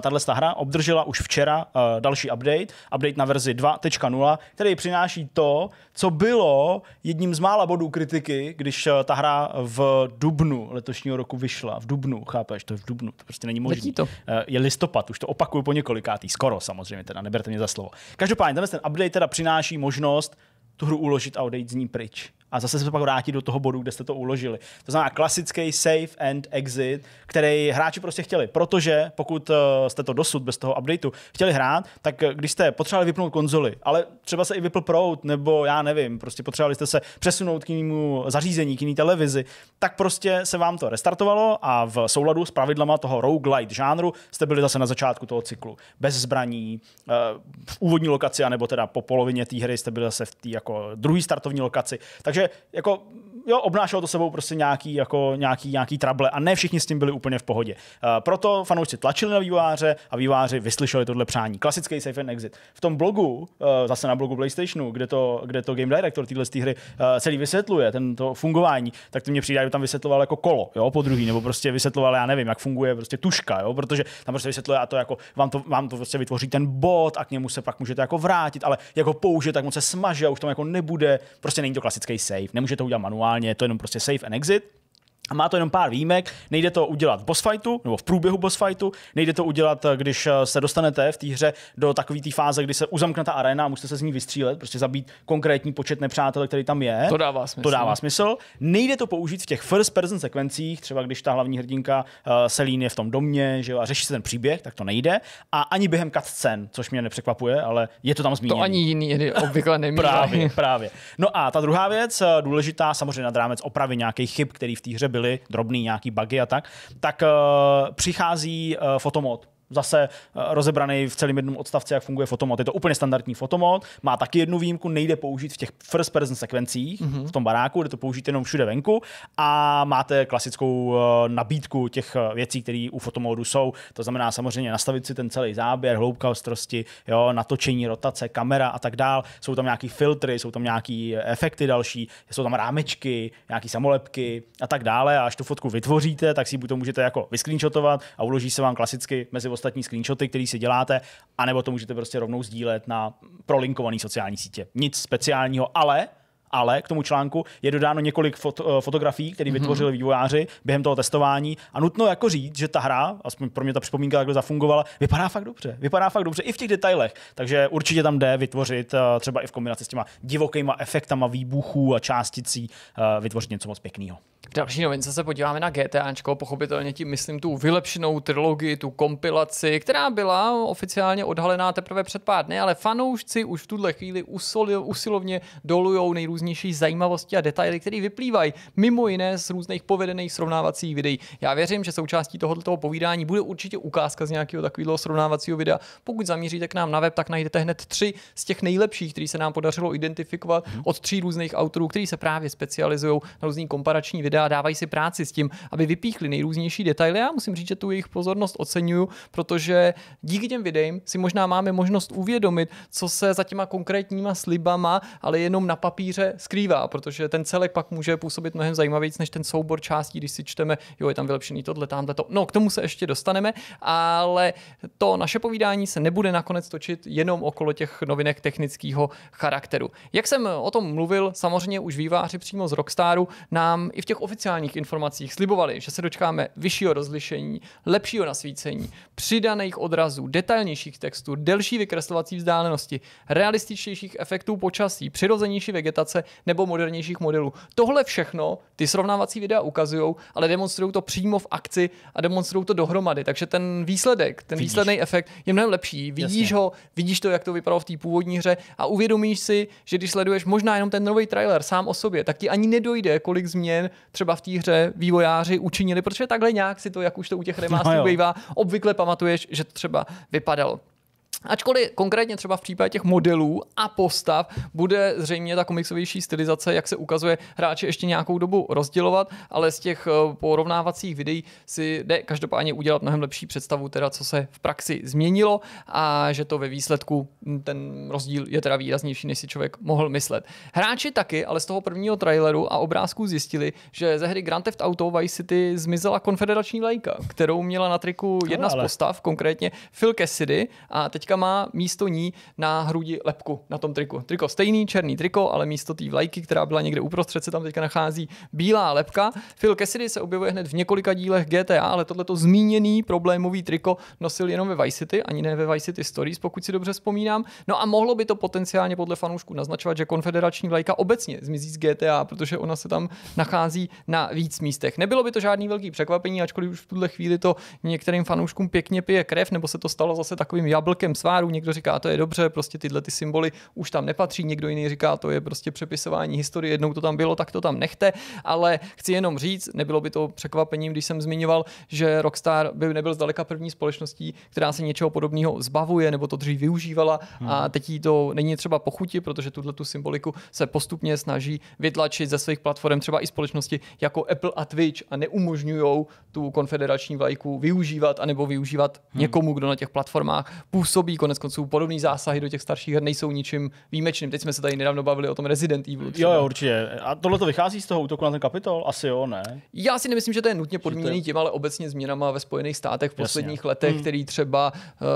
tahle hra obdržela už včera uh, další update, update na verzi 2.0, který přináší to, co bylo jedním z mála bodů kritiky, když ta hra v dubnu letošního roku vyšla. V dubnu, chápeš, to je v dubnu, to prostě není možné. Je listopad, už to opakuju po několikátý, skoro samozřejmě, teda neberte mě za slovo. Každopádně tenhle ten update teda přináší možnost tu hru uložit a odejít z ní pryč a zase se pak vrátí do toho bodu, kde jste to uložili. To znamená klasický save and exit, který hráči prostě chtěli, protože pokud eh, jste to dosud bez toho updateu chtěli hrát, tak eh, když jste potřebovali vypnout konzoli, ale třeba se i vypl prout, nebo já nevím, prostě potřebovali jste se přesunout k jinému zařízení, k jiné televizi, tak prostě se vám to restartovalo a v souladu s pravidlama toho roguelite žánru jste byli zase na začátku toho cyklu. Bez zbraní, eh, v úvodní lokaci, anebo teda po polovině té hry jste byli zase v té jako druhé startovní lokaci. Takže takže jako jo, obnášelo to sebou prostě nějaký, jako, nějaký, nějaký trable a ne všichni s tím byli úplně v pohodě. Uh, proto fanoušci tlačili na výváře a výváři vyslyšeli tohle přání. Klasický safe and exit. V tom blogu, uh, zase na blogu PlayStationu, kde to, kde to Game Director téhle hry uh, celý vysvětluje, tento fungování, tak to mě přijde, že tam vysvětloval jako kolo, jo, po druhý, nebo prostě vysvětloval, já nevím, jak funguje prostě tuška, jo, protože tam prostě vysvětluje a to jako vám to, vám to prostě vytvoří ten bod a k němu se pak můžete jako vrátit, ale jako použít, tak on se smaže a už tam jako nebude. Prostě není to klasický save, nemůžete to udělat manuálně normálně je to jenom prostě save and exit. A má to jenom pár výjimek, nejde to udělat v boss fightu, nebo v průběhu boss fightu, nejde to udělat, eh, když eh, se dostanete v té hře do takové té fáze, kdy se uzamkne ta arena a musíte se z ní vystřílet, prostě zabít konkrétní počet nepřátel, který tam je. To dává smysl. To dává smysl. Nejde to použít v těch first person sekvencích, třeba když ta hlavní hrdinka uh, eh, Selín je v tom domě že jo, a řeší se ten příběh, tak to nejde. A ani během cutscen, což mě nepřekvapuje, ale je to tam zmíněno. To ani jiný obvykle nemí. právě, právě. No a ta druhá věc, důležitá samozřejmě nad rámec opravy nějakých chyb, který v té hře byly drobný nějaký bugy a tak, tak eh, přichází eh, fotomod zase eh, rozebraný v celém jednom odstavci, jak funguje fotomod. Je to úplně standardní fotomod, má taky jednu výjimku, nejde použít v těch first person sekvencích mm-hmm. v tom baráku, jde to použít jenom všude venku a máte klasickou eh, nabídku těch eh, věcí, které u fotomodu jsou. To znamená samozřejmě nastavit si ten celý záběr, hloubka ostrosti, jo, natočení, rotace, kamera a tak dál. Jsou tam nějaký filtry, jsou tam nějaký efekty další, jsou tam rámečky, nějaký samolepky a tak dále. A až tu fotku vytvoříte, tak si buď to můžete jako vyscreenshotovat a uloží se vám klasicky mezi ostatní screenshoty, které si děláte, anebo to můžete prostě rovnou sdílet na prolinkované sociální sítě. Nic speciálního, ale ale k tomu článku je dodáno několik fot, eh, fotografií, které mm-hmm. vytvořili vývojáři během toho testování. A nutno jako říct, že ta hra, aspoň pro mě ta připomínka takhle zafungovala, vypadá fakt dobře. Vypadá fakt dobře i v těch detailech. Takže určitě tam jde vytvořit eh, třeba i v kombinaci s těma divokýma efektama výbuchů a částicí eh, vytvořit něco moc pěkného. V další novince se podíváme na GTAčko, pochopitelně tím myslím tu vylepšenou trilogii, tu kompilaci, která byla oficiálně odhalená teprve před pár dny, ale fanoušci už v tuhle chvíli usilovně dolujou nejrůznější nejrůznější zajímavosti a detaily, které vyplývají mimo jiné z různých povedených srovnávacích videí. Já věřím, že součástí tohoto povídání bude určitě ukázka z nějakého takového srovnávacího videa. Pokud zamíříte k nám na web, tak najdete hned tři z těch nejlepších, které se nám podařilo identifikovat mhm. od tří různých autorů, kteří se právě specializují na různý komparační videa a dávají si práci s tím, aby vypíchli nejrůznější detaily. Já musím říct, že tu jejich pozornost oceňuju, protože díky těm videím si možná máme možnost uvědomit, co se za těma konkrétníma slibama, ale jenom na papíře skrývá, protože ten celek pak může působit mnohem zajímavější než ten soubor částí, když si čteme, jo, je tam vylepšený tohle, tamhle to. No, k tomu se ještě dostaneme, ale to naše povídání se nebude nakonec točit jenom okolo těch novinek technického charakteru. Jak jsem o tom mluvil, samozřejmě už výváři přímo z Rockstaru nám i v těch oficiálních informacích slibovali, že se dočkáme vyššího rozlišení, lepšího nasvícení, přidaných odrazů, detailnějších textů, delší vykreslovací vzdálenosti, realističtějších efektů počasí, přirozenější vegetace generace nebo modernějších modelů. Tohle všechno ty srovnávací videa ukazují, ale demonstrují to přímo v akci a demonstrují to dohromady. Takže ten výsledek, ten vidíš. výsledný efekt je mnohem lepší. Vidíš Jasně. ho, vidíš to, jak to vypadalo v té původní hře a uvědomíš si, že když sleduješ možná jenom ten nový trailer sám o sobě, tak ti ani nedojde, kolik změn třeba v té hře vývojáři učinili, protože takhle nějak si to, jak už to u těch remasterů no, bývá, obvykle pamatuješ, že to třeba vypadalo. Ačkoliv konkrétně třeba v případě těch modelů a postav bude zřejmě ta komiksovější stylizace, jak se ukazuje, hráče ještě nějakou dobu rozdělovat, ale z těch eh, porovnávacích videí si jde každopádně udělat mnohem lepší představu, teda co se v praxi změnilo a že to ve výsledku hm, ten rozdíl je teda výraznější, než si člověk mohl myslet. Hráči taky, ale z toho prvního traileru a obrázku zjistili, že ze hry Grand Theft Auto Vice City zmizela konfederační lajka, kterou měla na triku no jedna no, ale... z postav, konkrétně Phil Cassidy a teďka má místo ní na hrudi lepku na tom triku. Triko stejný, černý triko, ale místo té vlajky, která byla někde uprostřed, se tam teďka nachází bílá lepka. Phil Cassidy se objevuje hned v několika dílech GTA, ale tohleto zmíněný problémový triko nosil jenom ve Vice City, ani ne ve Vice City Stories, pokud si dobře vzpomínám. No a mohlo by to potenciálně podle fanoušků naznačovat, že konfederační vlajka obecně zmizí z GTA, protože ona se tam nachází na víc místech. Nebylo by to žádný velký překvapení, ačkoliv už v tuhle chvíli to některým fanouškům pěkně pije krev, nebo se to stalo zase takovým jablkem svárů, někdo říká, to je dobře, prostě tyhle ty symboly už tam nepatří, někdo jiný říká, to je prostě přepisování historie, jednou to tam bylo, tak to tam nechte, ale chci jenom říct, nebylo by to překvapením, když jsem zmiňoval, že Rockstar by nebyl zdaleka první společností, která se něčeho podobného zbavuje nebo to dřív využívala hmm. a teď jí to není třeba pochutí, protože tuhle tu symboliku se postupně snaží vytlačit ze svých platform třeba i společnosti jako Apple a Twitch a neumožňují tu konfederační vlajku využívat anebo využívat hmm. někomu, kdo na těch platformách působí působí. Konec konců podobné zásahy do těch starších her nejsou ničím výjimečným. Teď jsme se tady nedávno bavili o tom Resident Evil. Třeba. Jo, jo, určitě. A tohle to vychází z toho útoku na ten kapitol? Asi jo, ne? Já si nemyslím, že to je nutně podmíněný tím, ale obecně změnama ve Spojených státech v posledních Jasně. letech, hmm. který třeba uh,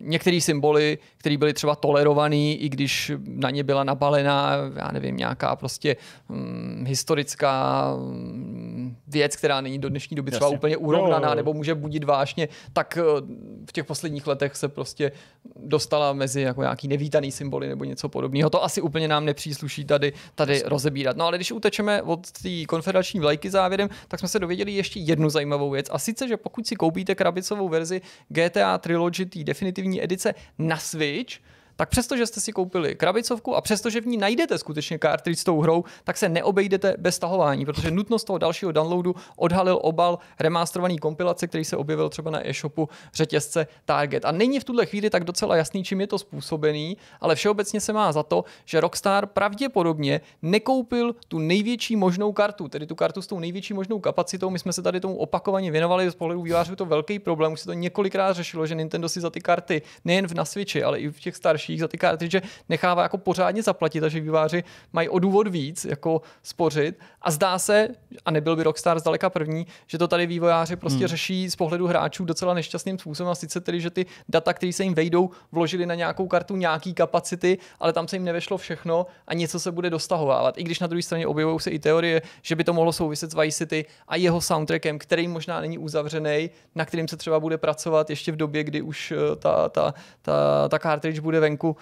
některé symboly, které byly třeba tolerované, i když na ně byla nabalená, já nevím, nějaká prostě um, historická hm, věc, která není do dnešní doby třeba Jasně. úplně urovnaná, nebo může budit vášně, tak eh, v těch posledních letech se prostě dostala mezi jako nějaký nevítaný symboly nebo něco podobného. To asi úplně nám nepřísluší tady, tady rozebírat. No ale když utečeme od té konfederační vlajky závěrem, tak jsme se dověděli ještě jednu zajímavou věc. A sice, že pokud si koupíte krabicovou verzi GTA Trilogy, té definitivní edice na Switch, tak přesto, že jste si koupili krabicovku a přesto, že v ní najdete skutečně cartridge s tou hrou, tak se neobejdete bez stahování, protože nutnost toho dalšího downloadu odhalil obal remasterovaný kompilace, který se objevil třeba na e-shopu řetězce Target. A není v tuhle chvíli tak docela jasný, čím je to způsobený, ale všeobecně se má za to, že Rockstar pravděpodobně nekoupil tu největší možnou kartu, tedy tu kartu s tou největší možnou kapacitou. My jsme se tady tomu opakovaně věnovali, z pohledu vývářů to velký problém, už se to několikrát řešilo, že Nintendo si za ty karty nejen v na ale i v těch starších starších za ty kartridže nechává jako pořádně zaplatit, takže výváři mají o důvod víc jako spořit a zdá se, a nebyl by Rockstar zdaleka první, že to tady vývojáři prostě hmm. řeší z pohledu hráčů docela nešťastným způsobem a sice tedy, že ty data, které se jim vejdou, vložili na nějakou kartu nějaký kapacity, ale tam se jim nevešlo všechno a něco se bude dostahovávat. I když na druhé straně objevují se i teorie, že by to mohlo souviset s Vice City a jeho soundtrackem, který možná není uzavřený, na kterým se třeba bude pracovat ještě v době, kdy už eh, ta, ta, ta, ta cartridge bude venku ręku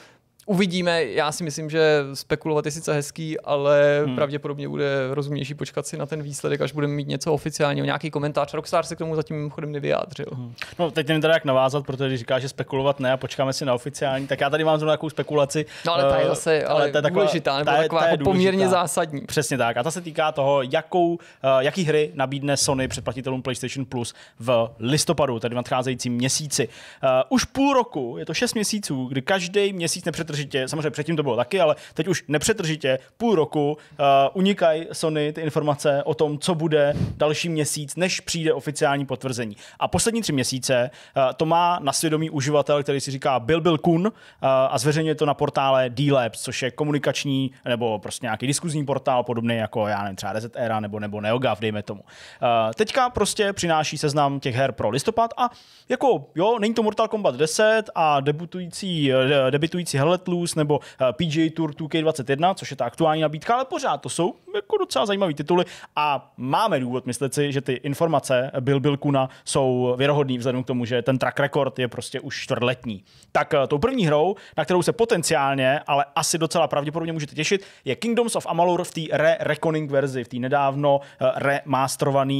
Uvidíme, já si myslím, že spekulovat je sice hezký, ale hmm. pravděpodobně bude rozumnější počkat si na ten výsledek, až budeme mít něco oficiálního, nějaký komentář. Rockstar se k tomu zatím mimochodem nevyjádřil. Hmm. No, teď nevím teda jak navázat, protože když říká, že spekulovat ne a počkáme si na oficiální, tak já tady mám zrovna takovou spekulaci. No, ale ta je eh, zase ale, ale ta je taková, důležitá, nebo ta je, taková ta je jako důležitá. poměrně zásadní. Přesně tak. A ta se týká toho, jakou, eh, jaký hry nabídne Sony předplatitelům PlayStation Plus v listopadu, tedy v nadcházejícím měsíci. Uh, už půl roku, je to šest měsíců, kdy každý měsíc nepřed nepřetržitě, samozřejmě předtím to bylo taky, ale teď už nepřetržitě půl roku uh, unikají Sony ty informace o tom, co bude další měsíc, než přijde oficiální potvrzení. A poslední tři měsíce uh, to má na svědomí uživatel, který si říká Bill Bill Kun uh, a zveřejňuje to na portále d což je komunikační nebo prostě nějaký diskuzní portál, podobný jako já nevím, třeba Reset Era nebo, nebo NeoGAF, dejme tomu. Uh, teďka prostě přináší seznam těch her pro listopad a jako jo, není to Mortal Kombat 10 a debutující, debitující hele Let nebo eh, PJ Tour 2K21, což je ta aktuální nabídka, ale pořád to jsou jako docela zajímavé tituly a máme důvod myslet si, že ty informace Bill Bill Kuna jsou věrohodný vzhledem k tomu, že ten track record je prostě už čtvrtletní. Tak eh, tou první hrou, na kterou se potenciálně, ale asi docela pravděpodobně můžete těšit, je Kingdoms of Amalur v té re-Reckoning verzi, v té nedávno eh, remasterované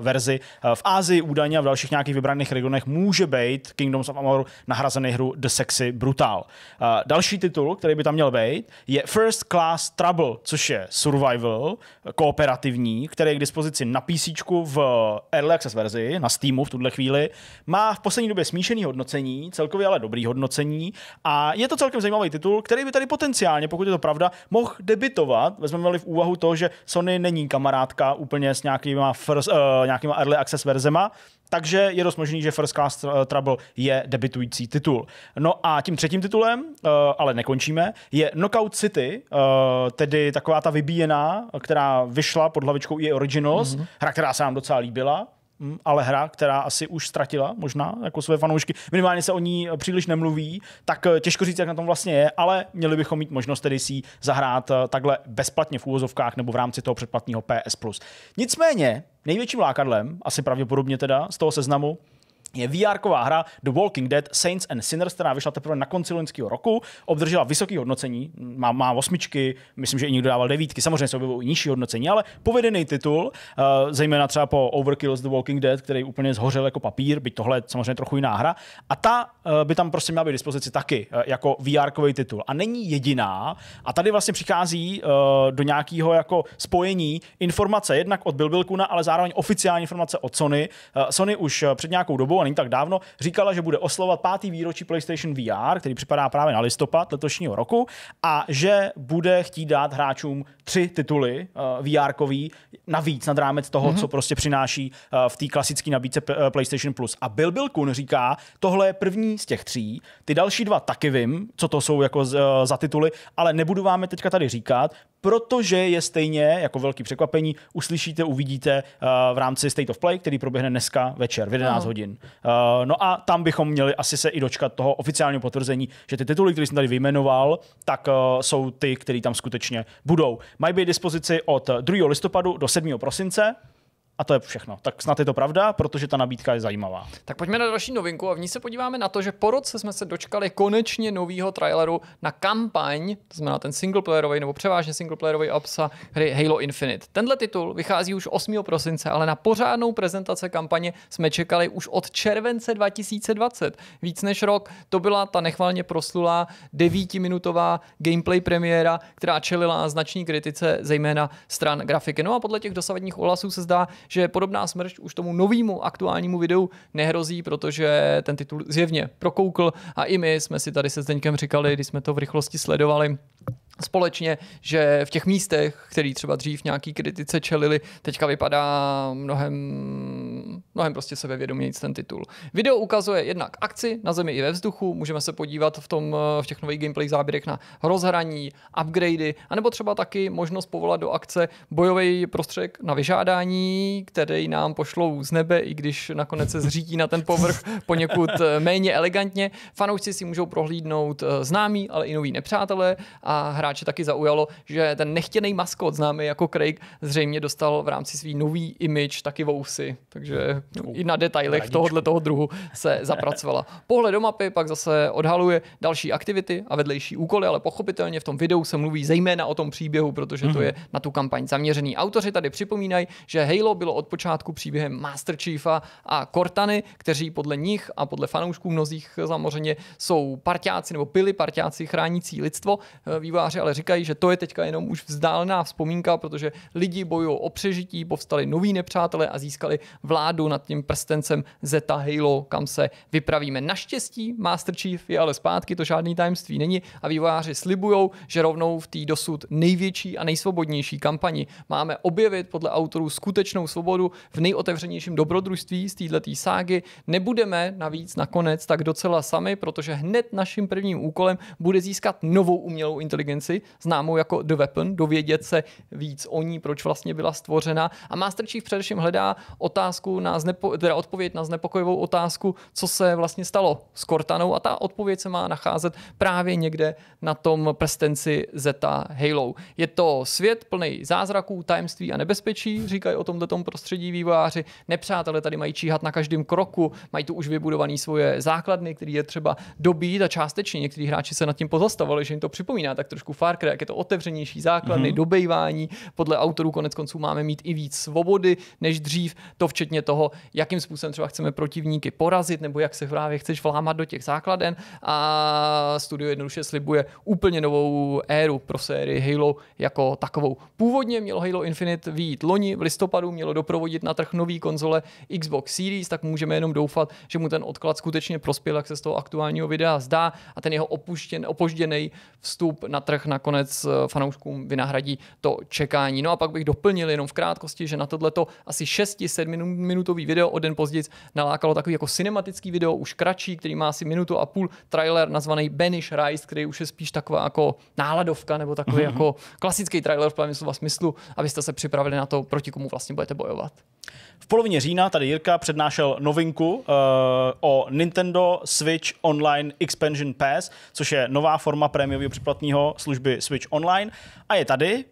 verzi. V Ázii údajně a v dalších nějakých vybraných regionech může být Kingdoms of Amalur nahrazený hru The Sexy Brutal. Další další titul, který by tam měl být, je First Class Trouble, což je survival kooperativní, který je k dispozici na PC v Early Access verzi, na Steamu v tuhle chvíli. Má v poslední době smíšený hodnocení, celkově ale dobrý hodnocení a je to celkem zajímavý titul, který by tady potenciálně, pokud je to pravda, mohl debitovat. Vezmeme-li v úvahu to, že Sony není kamarádka úplně s nějakýma, first, uh, nějakýma Early Access verzema, takže je dost možný, že First Class eh, Trouble je debitující titul. No a tím třetím titulem, eh, ale nekončíme, je Knockout City, eh, tedy taková ta vybíjená, která vyšla pod hlavičkou i Originals, mm-hmm. hra, která se nám docela líbila, Mm, ale hra, která asi už ztratila možná jako své fanoušky, minimálně se o ní příliš nemluví, tak eh, těžko říct, jak na tom vlastně je, ale měli bychom mít možnost tedy si zahrát eh, takhle bezplatně v úvozovkách nebo v rámci toho předplatného PS+. Nicméně, největším lákadlem, asi pravděpodobně teda z toho seznamu, je vr hra The Walking Dead Saints and Sinners, která vyšla teprve na konci loňského roku, obdržela vysoké hodnocení, má, má osmičky, myslím, že i někdo dával devítky, samozřejmě se objevují nižší hodnocení, ale povedený titul, uh, zejména třeba po Overkill's The Walking Dead, který úplně zhořel jako papír, byť tohle je samozřejmě trochu jiná hra, a ta uh, by tam prostě měla být dispozici taky uh, jako vr titul. A není jediná, a tady vlastně přichází uh, do nějakého jako spojení informace jednak od Bilbilkuna, ale zároveň oficiální informace od Sony. Uh, Sony už před nějakou dobou není tak dávno, říkala, že bude oslovat pátý výročí PlayStation VR, který připadá právě na listopad letošního roku, a že bude chtít dát hráčům tři tituly uh, eh, VR-kový navíc nad rámec toho, mm-hmm. co prostě přináší uh, v té klasické nabídce p- eh, PlayStation Plus. A Bill Bill Kun říká, tohle je první z těch tří, ty další dva taky vím, co to jsou jako z, uh, za tituly, ale nebudu vám je teďka tady říkat, protože je stejně, jako velký překvapení, uslyšíte, uvidíte eh, v rámci State of Play, který proběhne dneska večer v 11 Aha. hodin. Eh, no a tam bychom měli asi se i dočkat toho oficiálního potvrzení, že ty tituly, které jsem tady vyjmenoval, tak eh, jsou ty, které tam skutečně budou. Mají být dispozici od 2. listopadu do 7. prosince. A to je všechno. Tak snad je to pravda, protože ta nabídka je zajímavá. Tak pojďme na další novinku a v ní se podíváme na to, že po roce jsme se dočkali konečně nového traileru na kampaň, to znamená ten singleplayerový nebo převážně singleplayerový obsa hry Halo Infinite. Tenhle titul vychází už 8. prosince, ale na pořádnou prezentaci kampaně jsme čekali už od července 2020. Víc než rok to byla ta nechvalně proslulá devítiminutová gameplay premiéra, která čelila znační kritice zejména stran grafiky. No a podle těch dosavadních ohlasů se zdá, že podobná smršť už tomu novému aktuálnímu videu nehrozí, protože ten titul zjevně prokoukl a i my jsme si tady se Zdeňkem říkali, když jsme to v rychlosti sledovali, společně, že v těch místech, který třeba dřív nějaký kritice čelili, teďka vypadá mnohem, mnohem prostě sebevědomějíc ten titul. Video ukazuje jednak akci na zemi i ve vzduchu, můžeme se podívat v, tom, v těch nových gameplay záběrech na rozhraní, upgradey, anebo třeba taky možnost povolat do akce bojový prostředek na vyžádání, který nám pošlou z nebe, i když nakonec se zřídí na ten povrch poněkud méně elegantně. Fanoušci si můžou prohlídnout eh, známí, ale i noví nepřátelé a hráče taky zaujalo, že ten nechtěný maskot známý jako Craig zřejmě dostal v rámci svý nový image taky vousy, takže no, i na detailech tohohle toho druhu se zapracovala. Pohled do mapy pak zase odhaluje další aktivity a vedlejší úkoly, ale pochopitelně v tom videu se mluví zejména o tom příběhu, protože to mhm. je na tu kampaň zaměřený. Autoři tady připomínají, že Halo bylo od počátku příběhem Master Chiefa a Cortany, kteří podle nich a podle fanoušků mnozích samozřejmě jsou parťáci nebo byli parťáci chránící lidstvo. E, Výváři novináři ale říkají, že to je teďka jenom už vzdálená vzpomínka, protože lidi bojují o přežití, povstali noví nepřátelé a získali vládu nad tím prstencem Zeta Halo, kam se vypravíme. Naštěstí Master Chief je ale zpátky, to žádný tajemství není a vývojáři slibují, že rovnou v té dosud největší a nejsvobodnější kampani máme objevit podle autorů skutečnou svobodu v nejotevřenějším dobrodružství z této ságy. Nebudeme navíc nakonec tak docela sami, protože hned naším prvním úkolem bude získat novou umělou inteligenci licenci, známou jako The Weapon, dovědět se víc o ní, proč vlastně byla stvořena. A Master Chief především hledá otázku na znepo, teda odpověď na znepokojivou otázku, co se vlastně stalo s Cortanou a ta odpověď se má nacházet právě někde na tom prstenci Zeta Halo. Je to svět plný zázraků, tajemství a nebezpečí, říkají o tomto prostředí vývojáři. Nepřátelé tady mají číhat na každém kroku, mají tu už vybudované svoje základny, které je třeba dobít a částečně někteří hráči se nad tím pozastavili, že jim to připomíná tak trošku Far Cry, jak je to otevřenější základny, mm-hmm. dobejvání. Podle autorů konec konců máme mít i víc svobody než dřív, to včetně toho, jakým způsobem třeba chceme protivníky porazit, nebo jak se právě chceš vlámat do těch základen. A studio jednoduše slibuje úplně novou éru pro sérii Halo jako takovou. Původně mělo Halo Infinite výjít loni v listopadu, mělo doprovodit na trh nový konzole Xbox Series, tak můžeme jenom doufat, že mu ten odklad skutečně prospěl, jak se z toho aktuálního videa zdá a ten jeho opožděný vstup na trh trh nakonec eh, fanouškům vynahradí to čekání. No a pak bych doplnil jenom v krátkosti, že na tohleto asi 6-7 minutový video o den později nalákalo takový jako cinematický video, už kratší, který má asi minutu a půl, trailer nazvaný Benish Rise, který už je spíš taková jako náladovka nebo takový mm-hmm. jako klasický trailer v plném slova smyslu, abyste se připravili na to, proti komu vlastně budete bojovat. V polovině října tady Jirka přednášel novinku uh, o Nintendo Switch Online Expansion Pass, což je nová forma prémiového příplatního služby Switch Online. A je tady,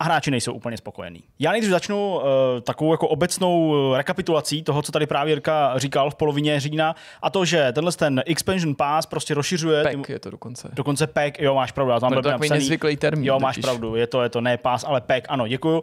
a hráči nejsou úplně spokojení. Já nejdřív začnu uh, takovou jako obecnou eh, rekapitulací toho, co tady právě Jirka říkal v polovině října, a to, že tenhle ten expansion pass prostě rozšiřuje. Pack tím, je to dokonce. Dokonce pack, jo, máš pravdu. Tam no, to takový nezvyklý termín. Jo, máš pravdu, je to, je to ne pass, ale pack, ano, děkuju. Uh,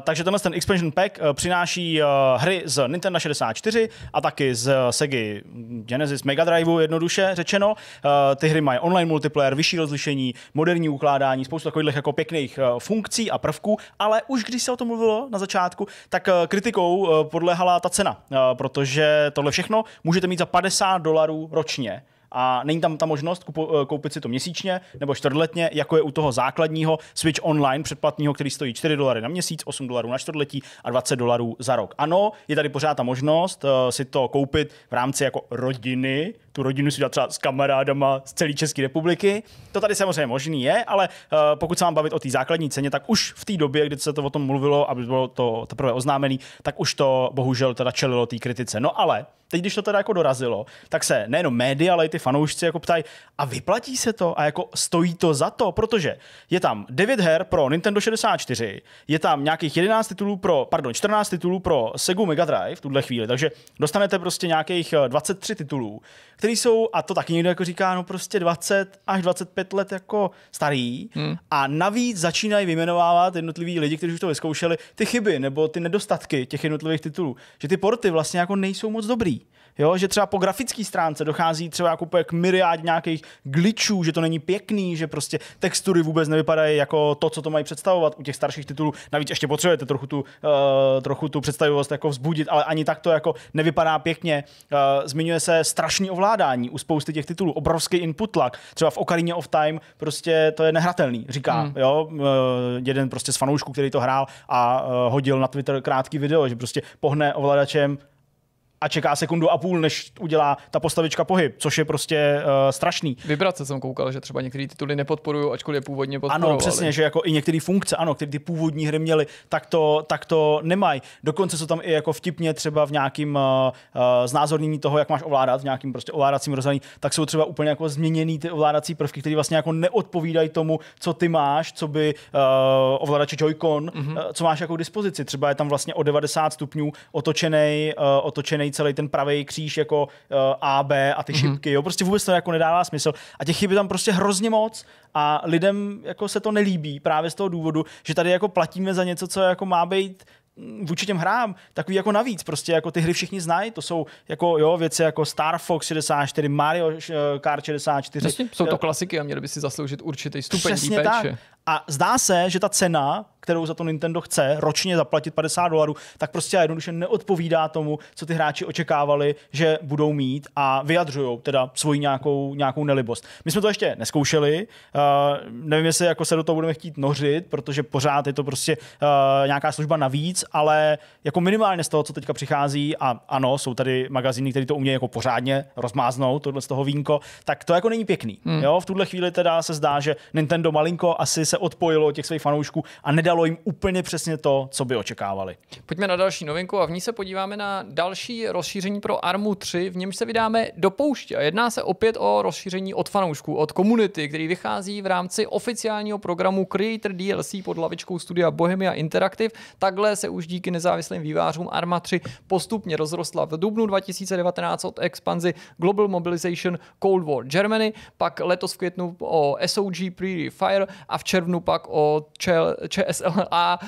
takže tenhle ten expansion pack uh, přináší uh, hry z Nintendo 64 a taky z uh, Sega Genesis Mega Driveu, jednoduše řečeno. Uh, ty hry mají online multiplayer, vyšší rozlišení, moderní ukládání, spoustu takových jako pěkných uh, funkcí a prvků, ale už když se o tom mluvilo na začátku, tak eh, kritikou eh, podlehala ta cena, eh, protože tohle všechno můžete mít za 50 dolarů ročně a není tam ta možnost koupit si to měsíčně nebo čtvrtletně, jako je u toho základního Switch Online předplatního, který stojí 4 dolary na měsíc, 8 dolarů na čtvrtletí a 20 dolarů za rok. Ano, je tady pořád ta možnost si to koupit v rámci jako rodiny, tu rodinu si udělat třeba s kamarádama z celé České republiky. To tady samozřejmě možný je, ale uh, pokud se mám bavit o té základní ceně, tak už v té době, kdy se to o tom mluvilo aby bylo to teprve oznámené, tak už to bohužel teda čelilo té kritice. No ale teď, když to teda jako dorazilo, tak se nejenom média, ale i ty fanoušci jako ptají, a vyplatí se to a jako stojí to za to, protože je tam 9 her pro Nintendo 64, je tam nějakých 11 titulů pro, pardon, 14 titulů pro Sega Mega Drive v tuhle chvíli, takže dostanete prostě nějakých 23 eh, titulů, který jsou, a to taky někdo jako říká, no prostě 20 až 25 let jako starý hmm. a navíc začínají vyjmenovávat jednotliví lidi, kteří už to vyzkoušeli, ty chyby nebo ty nedostatky těch jednotlivých titulů. Že ty porty vlastně jako nejsou moc dobrý. Jo, že třeba po grafické stránce dochází třeba jako k myriád nějakých glitchů, že to není pěkný, že prostě textury vůbec nevypadají jako to, co to mají představovat u těch starších titulů. Navíc ještě potřebujete trochu tu, uh, trochu tu představivost jako vzbudit, ale ani tak to jako nevypadá pěkně. Uh, zmiňuje se strašný ovládání u spousty těch titulů, obrovský input tlak. Třeba v Ocarina of Time prostě to je nehratelný, říká hmm. jo, uh, jeden prostě z fanoušků, který to hrál a uh, hodil na Twitter krátký video, že prostě pohne ovladačem a čeká sekundu a půl, než udělá ta postavička pohyb, což je prostě uh, strašný. Vibrace jsem koukal, že třeba některé tituly nepodporují, ačkoliv je původně podporovali. Ano, přesně, že jako i některé funkce, ano, které ty původní hry měly, tak to, tak to nemají. Dokonce jsou tam i jako vtipně třeba v nějakým uh, znázornění toho, jak máš ovládat, v nějakým prostě ovládacím rozhraní, tak jsou třeba úplně jako změněný ty ovládací prvky, které vlastně jako neodpovídají tomu, co ty máš, co by uh, ovladač Joy-Con, mm-hmm. uh, co máš jako k dispozici. Třeba je tam vlastně o 90 stupňů otočený, uh, otočený nafocený celý ten pravý kříž jako uh, eh, AB a ty mm-hmm. šipky, jo, prostě vůbec to jako nedává smysl. A těch chyb je tam prostě hrozně moc a lidem jako se to nelíbí právě z toho důvodu, že tady jako platíme za něco, co jako má být mm, vůči těm hrám takový jako navíc, prostě jako ty hry všichni znají, to jsou jako jo, věci jako Star Fox 64, Mario eh, Kart 64. Přesně, jsou to eh, klasiky a měli by si zasloužit určitý stupeň Přesně tak. A zdá se, že ta cena kterou za to Nintendo chce ročně zaplatit 50 dolarů, tak prostě jednoduše neodpovídá tomu, co ty hráči očekávali, že budou mít a vyjadřují teda svoji nějakou, nějakou nelibost. My jsme to ještě neskoušeli, uh, nevím, jestli jako se do toho budeme chtít nořit, protože pořád je to prostě uh, nějaká služba navíc, ale jako minimálně z toho, co teďka přichází, a ano, jsou tady magazíny, které to umějí jako pořádně rozmáznout, tohle z toho vínko, tak to jako není pěkný. Hmm. Jo, v tuhle chvíli teda se zdá, že Nintendo malinko asi se odpojilo od těch svých fanoušků a nedal dalo jim úplně přesně to, co by očekávali. Pojďme na další novinku a v ní se podíváme na další rozšíření pro Armu 3, v němž se vydáme do pouště. Jedná se opět o rozšíření od fanoušků, od komunity, který vychází v rámci oficiálního programu Creator DLC pod lavičkou studia Bohemia Interactive. Takhle se už díky nezávislým vývářům Arma 3 postupně rozrostla v dubnu 2019 od expanzi Global Mobilization Cold War Germany, pak letos v květnu o SOG Prairie Fire a v červnu pak o ČS a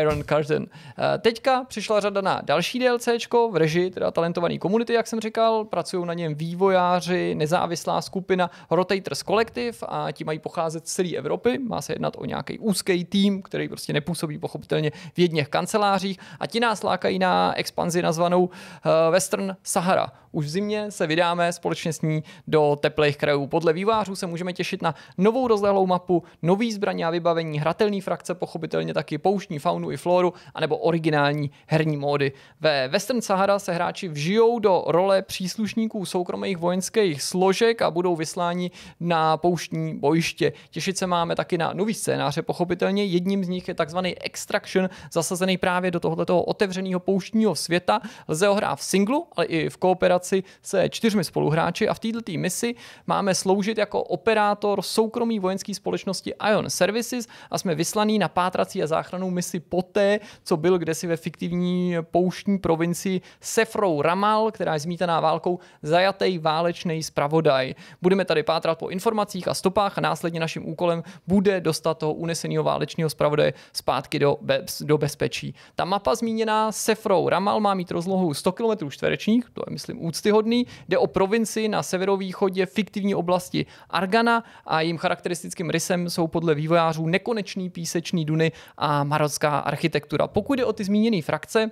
Iron Curtain. E, teďka přišla řada na další DLCčko v režii, teda talentovaný komunity, jak jsem říkal, pracují na něm vývojáři, nezávislá skupina Rotators Collective a ti mají pocházet z celé Evropy. Má se jednat o nějaký úzký tým, který prostě nepůsobí pochopitelně v jedněch kancelářích a ti nás lákají na expanzi nazvanou e, Western Sahara. Už v zimě se vydáme společně s ní do teplých krajů. Podle vývářů se můžeme těšit na novou rozlehlou mapu, nový zbraně a vybavení, hratelný frakce, pochopitelně pochopitelně taky pouštní faunu i floru, anebo originální herní módy. Ve Western Sahara se hráči vžijou do role příslušníků soukromých vojenských složek a budou vysláni na pouštní bojiště. Těšit se máme taky na nový scénáře, pochopitelně jedním z nich je takzvaný Extraction, zasazený právě do tohoto otevřeného pouštního světa. Lze ho hrát v singlu, ale i v kooperaci se čtyřmi spoluhráči a v této misi máme sloužit jako operátor soukromý vojenské společnosti Ion Services a jsme vyslaný na pátra pátrací a záchranou misi poté, co byl kdesi ve fiktivní pouštní provincii Sefrou Ramal, která je zmítaná válkou, zajatý válečný zpravodaj. Budeme tady pátrat po informacích a stopách a následně naším úkolem bude dostat toho uneseného válečného zpravodaje zpátky do, bez, do bezpečí. Ta mapa zmíněná Sefrou Ramal má mít rozlohu 100 km čtverečních, to je myslím úctyhodný, jde o provinci na severovýchodě fiktivní oblasti Argana a jejím charakteristickým rysem jsou podle vývojářů nekonečný písečný duny regiony a marocká architektura. Pokud jde o ty zmíněné frakce,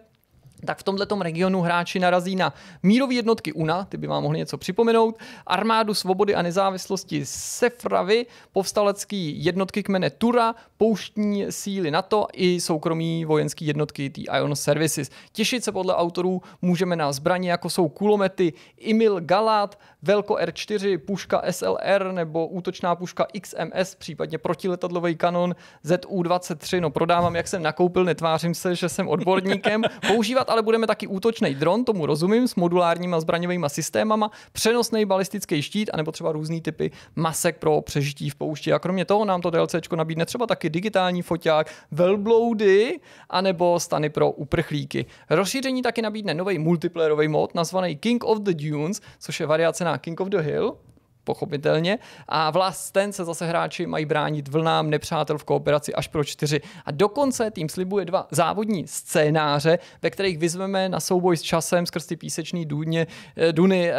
tak v tomto regionu hráči narazí na mírové jednotky UNA, ty by vám mohli něco připomenout, armádu svobody a nezávislosti Sefravy, povstalecký jednotky kmene Tura, pouštní síly NATO i soukromí vojenské jednotky The Ion Services. Těšit se podle autorů můžeme na zbraně, jako jsou kulomety Imil Galat, Velko R4, puška SLR nebo útočná puška XMS, případně protiletadlový kanon ZU-23. No prodávám, jak jsem nakoupil, netvářím se, že jsem odborníkem. Používat ale budeme taky útočný dron, tomu rozumím, s modulárníma zbraňovými systémama, přenosný balistický štít, anebo třeba různý typy masek pro přežití v poušti. A kromě toho nám to DLC nabídne třeba taky digitální foťák, velbloudy, anebo stany pro uprchlíky. Rozšíření taky nabídne nový multiplayerový mod nazvaný King of the Dunes, což je variace na na King of the Hill pochopitelně. A ten se zase hráči mají bránit vlnám nepřátel v kooperaci až pro čtyři. A dokonce tým slibuje dva závodní scénáře, ve kterých vyzveme na souboj s časem skrz ty písečný důně, eh, duny e,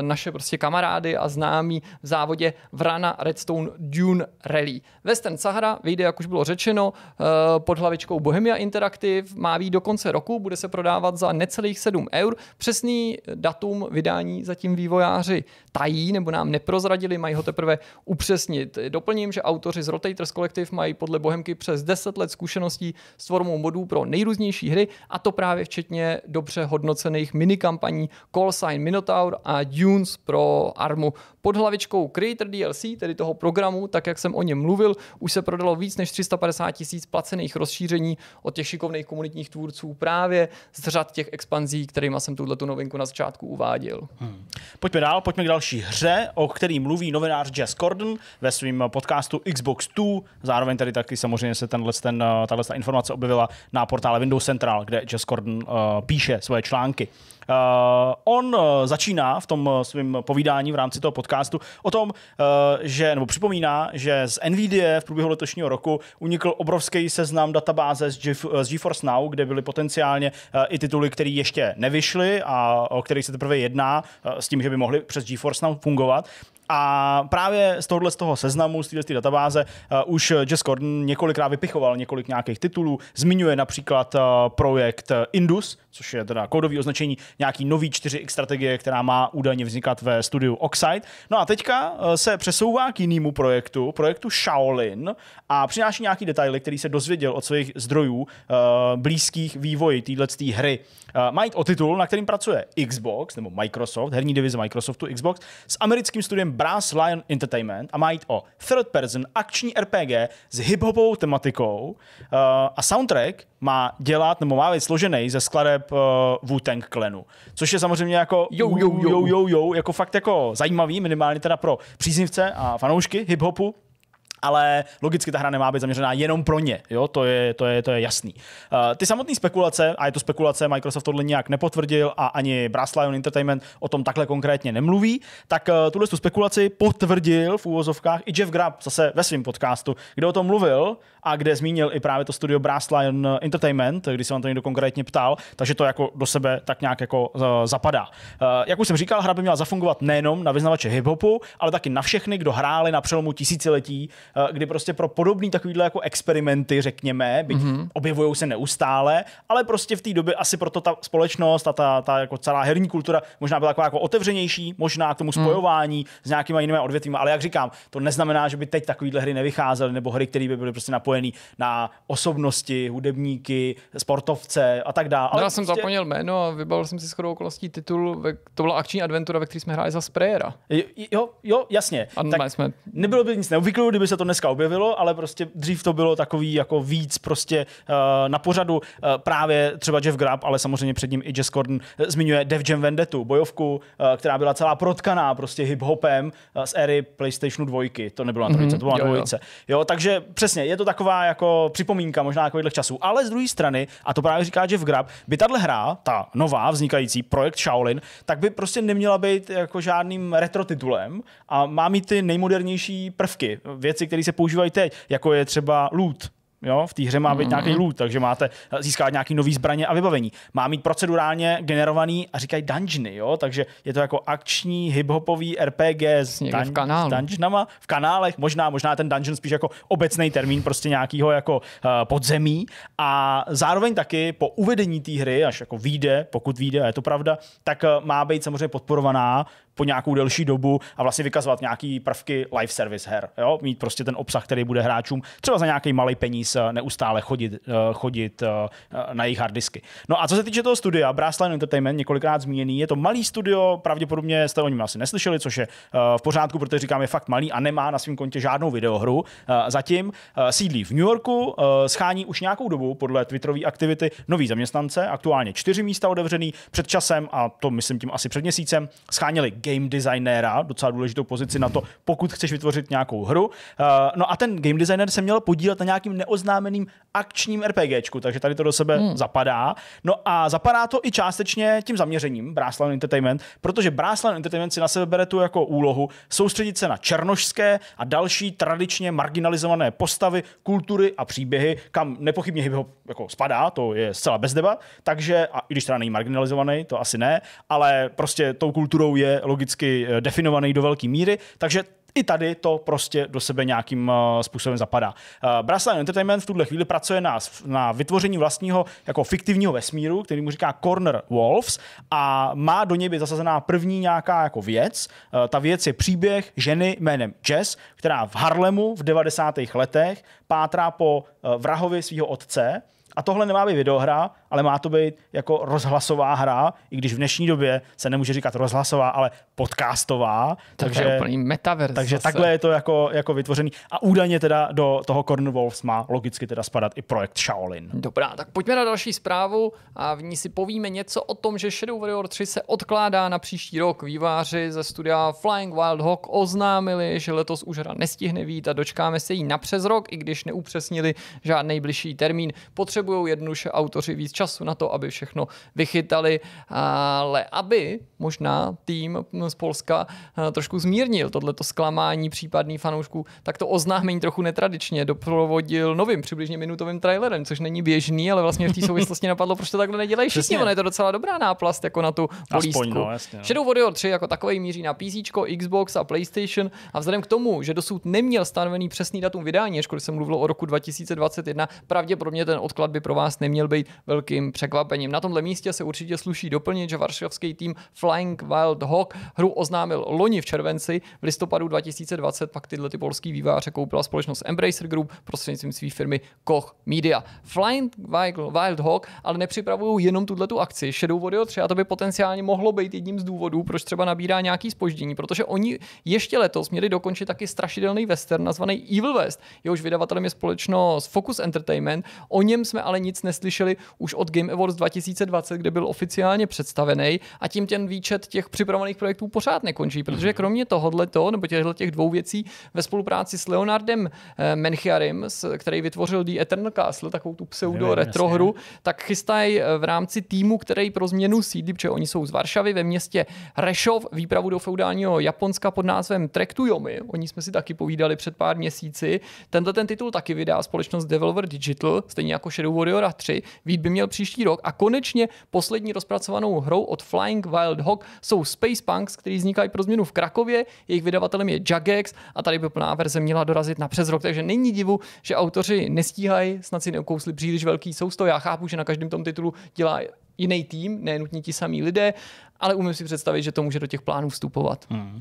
naše prostě kamarády a známí v závodě Vrana Redstone Dune Rally. Western Sahara vyjde, jak už bylo řečeno, e, pod hlavičkou Bohemia Interactive, má výjít do konce roku, bude se prodávat za necelých 7 eur. Přesný datum vydání zatím vývojáři tají nebo nám neprozradili, mají ho teprve upřesnit. Doplním, že autoři z Rotators Collective mají podle Bohemky přes 10 let zkušeností s formou modů pro nejrůznější hry, a to právě včetně dobře hodnocených minikampaní Call Sign Minotaur a Dunes pro Armu. Pod hlavičkou Creator DLC, tedy toho programu, tak jak jsem o něm mluvil, už se prodalo víc než 350 tisíc placených rozšíření od těch šikovných komunitních tvůrců právě z řad těch expanzí, kterými jsem tuhle novinku na začátku uváděl. Hmm. Pojďme dál, pojďme k další hře o který mluví novinář Jess Corden ve svém podcastu Xbox 2, zároveň tady taky samozřejmě se tenhle, ten, eh, tato informace objevila na portále Windows Central, kde Jess Corden uh, eh, píše svoje články. Eh, on eh, začíná v tom eh, svém povídání v rámci toho podcastu o tom, že, nebo připomíná, že z NVIDIA v průběhu letošního roku unikl obrovský seznam databáze z, Ge- z GeForce Now, kde byly potenciálně i tituly, které ještě nevyšly a o kterých se teprve jedná s tím, že by mohly přes GeForce Now fungovat. A právě z tohohle z toho seznamu, z té databáze, uh, už Jess Gordon několikrát vypichoval několik nějakých titulů. Zmiňuje například uh, projekt eh, Indus, což je teda kódový označení nějaký nový 4X strategie, která má údajně vznikat ve studiu Oxide. No a teďka uh, se přesouvá k jinému projektu, projektu Shaolin a přináší nějaký detaily, který se dozvěděl od svých zdrojů uh, blízkých vývoji téhle hry. Uh, mají o titul, na kterým pracuje Xbox nebo Microsoft, herní divize Microsoftu Xbox, s americkým studiem Brass Lion Entertainment a má jít o third person akční RPG s hiphopovou tematikou uh, a soundtrack má dělat, nebo má být složený ze skladeb uh, Wu-Tang Clanu, což je samozřejmě jako jo, jo, jo, jo, jo, jako fakt jako zajímavý, minimálně teda pro příznivce a fanoušky hiphopu, ale logicky ta hra nemá být zaměřená jenom pro ně, jo, to je, to je, to je jasný. Uh, ty samotné spekulace, a je to spekulace, Microsoft tohle nějak nepotvrdil a ani Brass Lion Entertainment o tom takhle konkrétně nemluví, tak uh, tuhle tu spekulaci potvrdil v úvozovkách i Jeff Grubb zase ve svém podcastu, kde o tom mluvil a kde zmínil i právě to studio Brass Lion Entertainment, když se vám to někdo konkrétně ptal, takže to jako do sebe tak nějak jako uh, zapadá. Uh, jak už jsem říkal, hra by měla zafungovat nejenom na vyznavače hiphopu, ale taky na všechny, kdo hráli na přelomu tisíciletí Eh, kdy prostě pro podobný takovýhle jako experimenty, řekněme, byť mm-hmm. objevují se neustále, ale prostě v té době asi proto ta společnost a ta, ta jako celá herní kultura možná byla taková jako otevřenější, možná k tomu mhm. spojování mm. s nějakýma jinými odvětvími, ale jak říkám, to neznamená, že by teď takovýhle hry nevycházely nebo hry, které by byly prostě napojené na osobnosti, hudebníky, sportovce a tak dále. No, ale já jsem prostě... zapomněl jméno a vybavil jsem si skoro okolností titul, ve... to byla akční adventura, ve které jsme hráli za sprayera. Jo, jo, jasně. A tak jsme... nebylo by nic neobvyklého, kdyby se to dneska objevilo, ale prostě dřív to bylo takový jako víc prostě uh, na pořadu uh, právě třeba Jeff Grab, ale samozřejmě před ním i Jess Gordon eh, zmiňuje Dev Jam Vendetu, bojovku, uh, která byla celá protkaná prostě hip-hopem uh, z éry PlayStation 2. To nebylo na trojice, mm-hmm. to bylo na dvojice. Mhm. Jo. jo, takže přesně, je to taková jako připomínka možná takových času, Ale z druhé strany, a to právě říká Jeff Grab, by tahle hra, ta nová vznikající, projekt Shaolin, tak by prostě neměla být jako žádným retro titulem a má mít ty nejmodernější prvky, věci, které se používají teď, jako je třeba loot, Jo, v té hře má být mm. nějaký mhm. loot, takže máte získávat nějaký nový zbraně a vybavení. Má mít procedurálně generovaný a říkají dungeony, jo? takže je to jako akční hiphopový RPG s, dun- jako v kanálu. s dungeonama, v kanálech, možná, možná ten dungeon spíš jako obecný termín prostě nějakého jako uh, podzemí a zároveň taky po uvedení té hry, až jako vyjde, pokud vyjde, a je to pravda, tak eh, má být samozřejmě podporovaná po nějakou delší dobu a vlastně vykazovat nějaký prvky live service her, jo? mít prostě ten obsah, který bude hráčům třeba za nějaký malý peníz se neustále chodit, eh, chodit eh, na jejich harddisky. No a co se týče toho studia, Brassline Entertainment, několikrát zmíněný, je to malý studio, pravděpodobně jste o něm asi neslyšeli, což je eh, v pořádku, protože říkám, je fakt malý a nemá na svém kontě žádnou videohru. Zatím sídlí v New Yorku, schání už nějakou dobu podle Twitterové aktivity nový zaměstnance, aktuálně čtyři místa otevřený před časem, a to myslím tím asi před měsícem, scháněli game designéra, docela důležitou pozici na to, pokud chceš vytvořit nějakou hru. No a ten game designer se měl podílet na nějakým neoz oznámeným akčním RPGčku, takže tady to do sebe hmm. zapadá. No a zapadá to i částečně tím zaměřením Bráslan Entertainment, protože Bráslan Entertainment si na sebe bere tu jako úlohu soustředit se na černošské a další tradičně marginalizované postavy, kultury a příběhy, kam nepochybně hip jako spadá, to je zcela bez debat, takže, a i když teda není marginalizovaný, to asi ne, ale prostě tou kulturou je logicky eh, definovaný do velké míry, takže i tady to prostě do sebe nějakým eh, způsobem zapadá. Eh, Brasa Entertainment v tuhle chvíli pracuje na, na vytvoření vlastního jako fiktivního vesmíru, který mu říká Corner Wolves a má do něj být zasazená první nějaká jako věc. Eh, ta věc je příběh ženy jménem Jess, která v Harlemu v 90. letech pátrá po vrahovi svého otce a tohle nemá být videohra, ale má to být jako rozhlasová hra, i když v dnešní době se nemůže říkat rozhlasová, ale podcastová. To takže je úplný metaverse. Takže zase. takhle je to jako, jako vytvořený. A údajně teda do toho Cornwalls má logicky teda spadat i projekt Shaolin. Dobrá, tak pojďme na další zprávu a v ní si povíme něco o tom, že Shadow Warrior 3 se odkládá na příští rok. Výváři ze studia Flying Wild Hawk oznámili, že letos už hra nestihne vít a dočkáme se jí na přes rok, i když neupřesnili žádný bližší termín. Potřebují jednu autoři víc času na to, aby všechno vychytali, ale aby možná tým z Polska eh, trošku zmírnil tohleto zklamání případných fanoušků, tak to oznámení trochu netradičně doprovodil novým přibližně minutovým trailerem, což není běžný, ale vlastně v té souvislosti napadlo, proč to takhle nedělají všichni. Ono je to docela dobrá náplast jako na tu polístku. Aspoň, no, jasně, no. Shadow Warrior 3 jako takový míří na PC, Xbox a PlayStation a vzhledem k tomu, že dosud neměl stanovený přesný datum vydání, ačkoliv se mluvilo o roku 2021, pravděpodobně ten odklad by pro vás neměl být velký velkým překvapením. Na tomhle místě se určitě sluší doplnit, že varšavský tým Flying Wild Hawk hru oznámil loni v červenci, v listopadu 2020 pak tyhle ty polský výváře koupila společnost Embracer Group prostřednictvím své firmy Koch Media. Flying Wild Hawk ale nepřipravují jenom tuhle tu akci. Shadow Warrior 3 a to by potenciálně mohlo být jedním z důvodů, proč třeba nabírá nějaký spoždění, protože oni ještě letos měli dokončit taky strašidelný western nazvaný Evil West. Jehož vydavatelem je společnost Focus Entertainment. O něm jsme ale nic neslyšeli už od Game Awards 2020, kde byl oficiálně představený a tím ten výčet těch připravených projektů pořád nekončí, protože mhm. kromě tohohle to, nebo těchto těch dvou věcí ve spolupráci s Leonardem eh, Menchiarim, který vytvořil The Eternal Castle, takovou tu pseudo retro hru, tak chystají eh, v rámci týmu, který pro změnu sídlí, protože oni jsou z Varšavy ve městě Rešov, výpravu do feudálního Japonska pod názvem Trek to Yomi. O ní jsme si taky povídali před pár měsíci. Tento ten titul taky vydá společnost Developer Digital, stejně jako Shadow Warrior 3. Vít by měl příští rok. A konečně poslední rozpracovanou hrou od Flying Wild Hog jsou Space Punks, který vznikají pro změnu v Krakově. Jejich vydavatelem je Jagex a tady by plná verze měla dorazit na přes rok, takže není divu, že autoři nestíhají, snad si neukousli příliš velký sousto. Já chápu, že na každém tom titulu dělá jiný tým, ne ti samý lidé, ale umím si představit, že to může do těch plánů vstupovat. Hmm.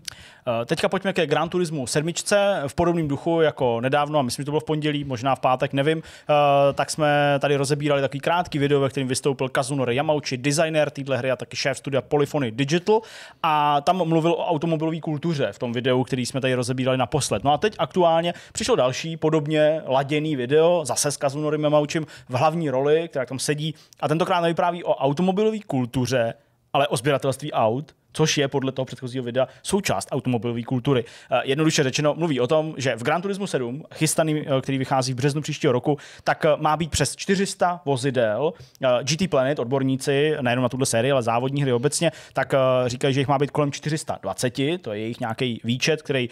Eh, teďka pojďme ke Gran Turismu sedmičce v podobném duchu jako nedávno, a myslím, že to bylo v pondělí, možná v pátek, nevím, eh, tak jsme tady rozebírali takový krátký video, ve kterém vystoupil Kazunori Yamauchi, designer téhle hry a taky šéf studia Polyphony Digital a tam mluvil o automobilové kultuře v tom videu, který jsme tady rozebírali naposled. No a teď aktuálně přišlo další podobně laděný video, zase s Kazunori Yamauchim v hlavní roli, která tam sedí a tentokrát nevypráví o automobilové kultuře, ale o sběratelství aut, což je podle toho předchozího videa součást automobilové kultury. Eh, jednoduše řečeno, mluví o tom, že v Gran Turismo 7, chystaný, eh, který vychází v březnu příštího roku, tak eh, má být přes 400 vozidel. GT Planet, odborníci, nejenom na tuto sérii, ale závodní hry obecně, tak říkají, že jich má být kolem 420, to je jejich nějaký výčet, který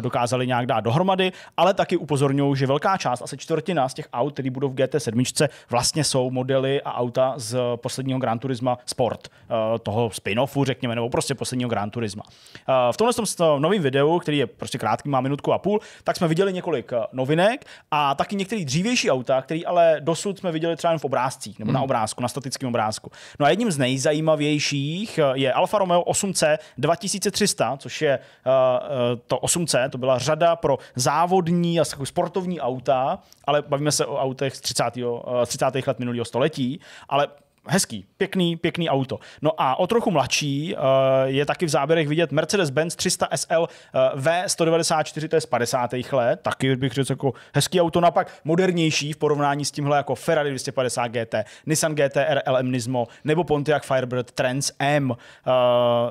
dokázali nějak dát dohromady, ale taky upozorňují, že velká část, asi čtvrtina z těch aut, které budou v GT7, vlastně jsou modely a auta z posledního Gran Turismo Sport, toho spin-offu, řekněme, nebo prostě posledního Gran Turisma. Eh, v tomhle tom novém videu, který je prostě krátký, má minutku a půl, tak jsme viděli několik eh, novinek a taky některé dřívější auta, které ale dosud jsme viděli třeba jen v obrázcích nebo hmm. na obrázku, na statickém obrázku. No a jedním z nejzajímavějších eh, je Alfa Romeo 8C 2300, což je to 8C, to byla řada pro závodní a sportovní auta, ale bavíme se o autech z 30. 30. let minulého století, ale hezký, pěkný, pěkný auto. No a o trochu mladší eh, je taky v záběrech vidět Mercedes-Benz 300 SL V194, to je z 50. let, taky bych řekl jako hezký auto, napak no modernější v porovnání s tímhle jako Ferrari 250 GT, Nissan GT-R LM Nismo nebo Pontiac Firebird Trans M. Eh,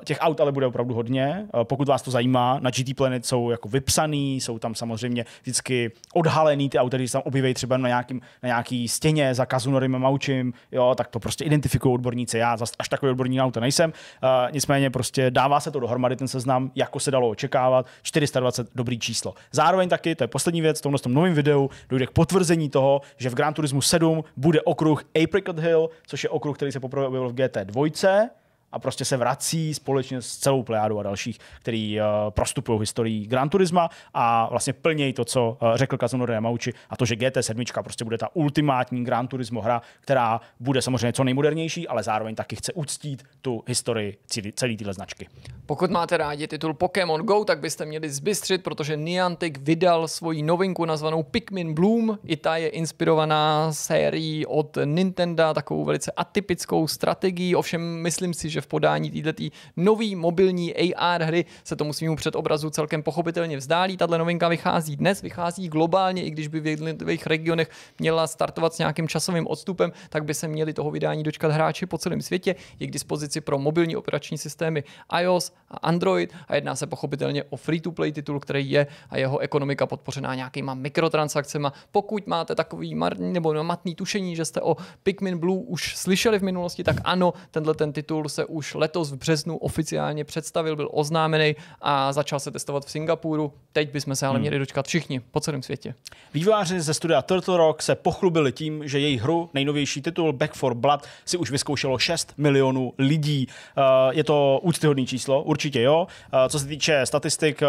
těch aut ale bude opravdu hodně, eh, pokud vás to zajímá, na GT Planet jsou jako vypsaný, jsou tam samozřejmě vždycky odhalený ty auta, když se tam objeví třeba na, nějakým, na nějaký stěně za a Maučim, jo, tak to prostě prostě identifikují odborníci. Já zase až takový odborník na auto nejsem. Uh, nicméně prostě dává se to dohromady ten seznam, jako se dalo očekávat. 420 dobrý číslo. Zároveň taky, to je poslední věc, v tomhle tom novém videu dojde k potvrzení toho, že v Gran Turismo 7 bude okruh Apricot Hill, což je okruh, který se poprvé objevil v GT2 a prostě se vrací společně s celou plejádou a dalších, který uh, prostupují historii Gran Turisma a vlastně plnějí to, co uh, řekl Kazunori Yamauchi a to, že GT7 prostě bude ta ultimátní Gran Turismo hra, která bude samozřejmě co nejmodernější, ale zároveň taky chce uctít tu historii celé téhle značky. Pokud máte rádi titul Pokémon Go, tak byste měli zbystřit, protože Niantic vydal svoji novinku nazvanou Pikmin Bloom. I ta je inspirovaná sérií od Nintendo, takovou velice atypickou strategií, ovšem myslím si, že v podání této nový mobilní AR hry se tomu svým předobrazu celkem pochopitelně vzdálí. Tato novinka vychází dnes, vychází globálně, i když by v jednotlivých regionech měla startovat s nějakým časovým odstupem, tak by se měli toho vydání dočkat hráči po celém světě. Je k dispozici pro mobilní operační systémy iOS a Android a jedná se pochopitelně o free-to-play titul, který je a jeho ekonomika podpořená nějakýma mikrotransakcemi. Pokud máte takový marný nebo no, matný tušení, že jste o Pikmin Blue už slyšeli v minulosti, tak ano, tenhle ten titul se už letos v březnu oficiálně představil, byl oznámený a začal se testovat v Singapuru. Teď bychom se ale hmm. měli dočkat všichni po celém světě. Vývojáři ze studia Turtle Rock se pochlubili tím, že jejich hru, nejnovější titul Back for Blood, si už vyzkoušelo 6 milionů lidí. Eh, je to úctyhodné číslo, určitě jo. Eh, co se týče statistik eh,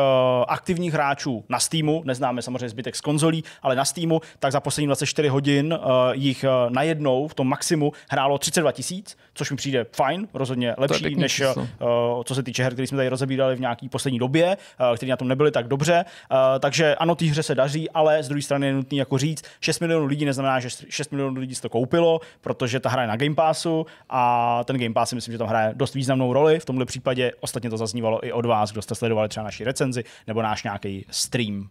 aktivních hráčů na Steamu, neznáme samozřejmě zbytek z konzolí, ale na Steamu, tak za poslední 24 hodin jich najednou v tom maximu hrálo 32 tisíc, což mi přijde fajn, rozhodně lepší, to než uh, co se týče her, které jsme tady rozebírali v nějaký poslední době, uh, které na tom nebyly tak dobře. Uh, takže ano, té hře se daří, ale z druhé strany je nutný jako říct, 6 milionů lidí neznamená, že 6 milionů lidí si to koupilo, protože ta hra je na Game Passu a ten Game Pass si myslím, že tam hraje dost významnou roli. V tomhle případě ostatně to zaznívalo i od vás, kdo jste sledovali třeba naši recenzi nebo náš nějaký stream.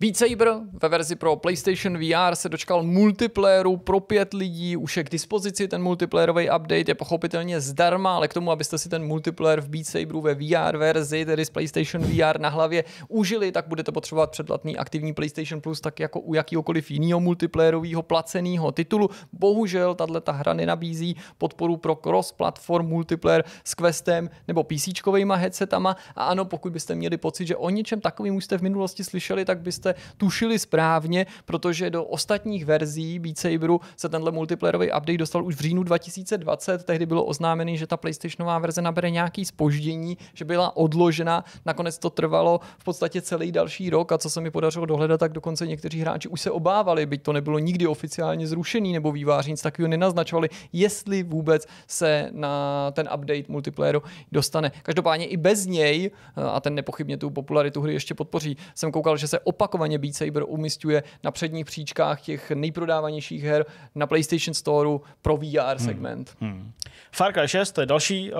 Beat Saber ve verzi pro PlayStation VR se dočkal multiplayeru pro pět lidí, už je k dispozici ten multiplayerový update, je pochopitelně zdarma, ale k tomu, abyste si ten multiplayer v Beat Saberu ve VR verzi, tedy s PlayStation VR na hlavě, užili, tak budete potřebovat předplatný aktivní PlayStation Plus, tak jako u jakýhokoliv jiného multiplayerového placeného titulu. Bohužel tahle ta hra nenabízí podporu pro cross-platform multiplayer s Questem nebo PC headsetama a ano, pokud byste měli pocit, že o něčem takovým už jste v minulosti slyšeli, tak byste jste tušili správně, protože do ostatních verzí Beat Saberu se tenhle multiplayerový update dostal už v říjnu 2020. Tehdy bylo oznámený, že ta PlayStationová verze nabere nějaký spoždění, že byla odložena. Nakonec to trvalo v podstatě celý další rok a co se mi podařilo dohledat, tak dokonce někteří hráči už se obávali, byť to nebylo nikdy oficiálně zrušený nebo výváři nic takového nenaznačovali, jestli vůbec se na ten update multiplayeru dostane. Každopádně i bez něj, a ten nepochybně tu popularitu hry ještě podpoří, jsem koukal, že se opakoval opakovaně Beat Saber umistuje na předních příčkách těch nejprodávanějších her na PlayStation Store pro VR hmm. segment. Hmm. Hmm. Far Cry 6 to je další uh,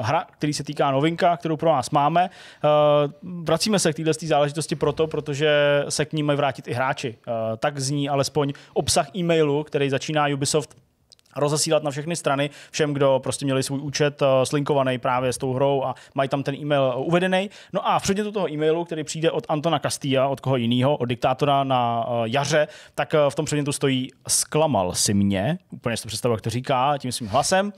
hra, který se týká novinka, kterou pro nás máme. Uh, vracíme se k této záležitosti proto, protože se k ní mají vrátit i hráči. Uh, tak zní alespoň obsah e-mailu, který začíná Ubisoft rozesílat na všechny strany, všem, kdo prostě měli svůj účet eh, slinkovaný právě s tou hrou a mají tam ten e-mail eh, uvedený. No a v předmětu toho e-mailu, který přijde od Antona Castilla, od koho jiného, od diktátora na eh, jaře, tak v tom předmětu stojí sklamal si mě, úplně si to představuji, jak to říká, tím svým hlasem.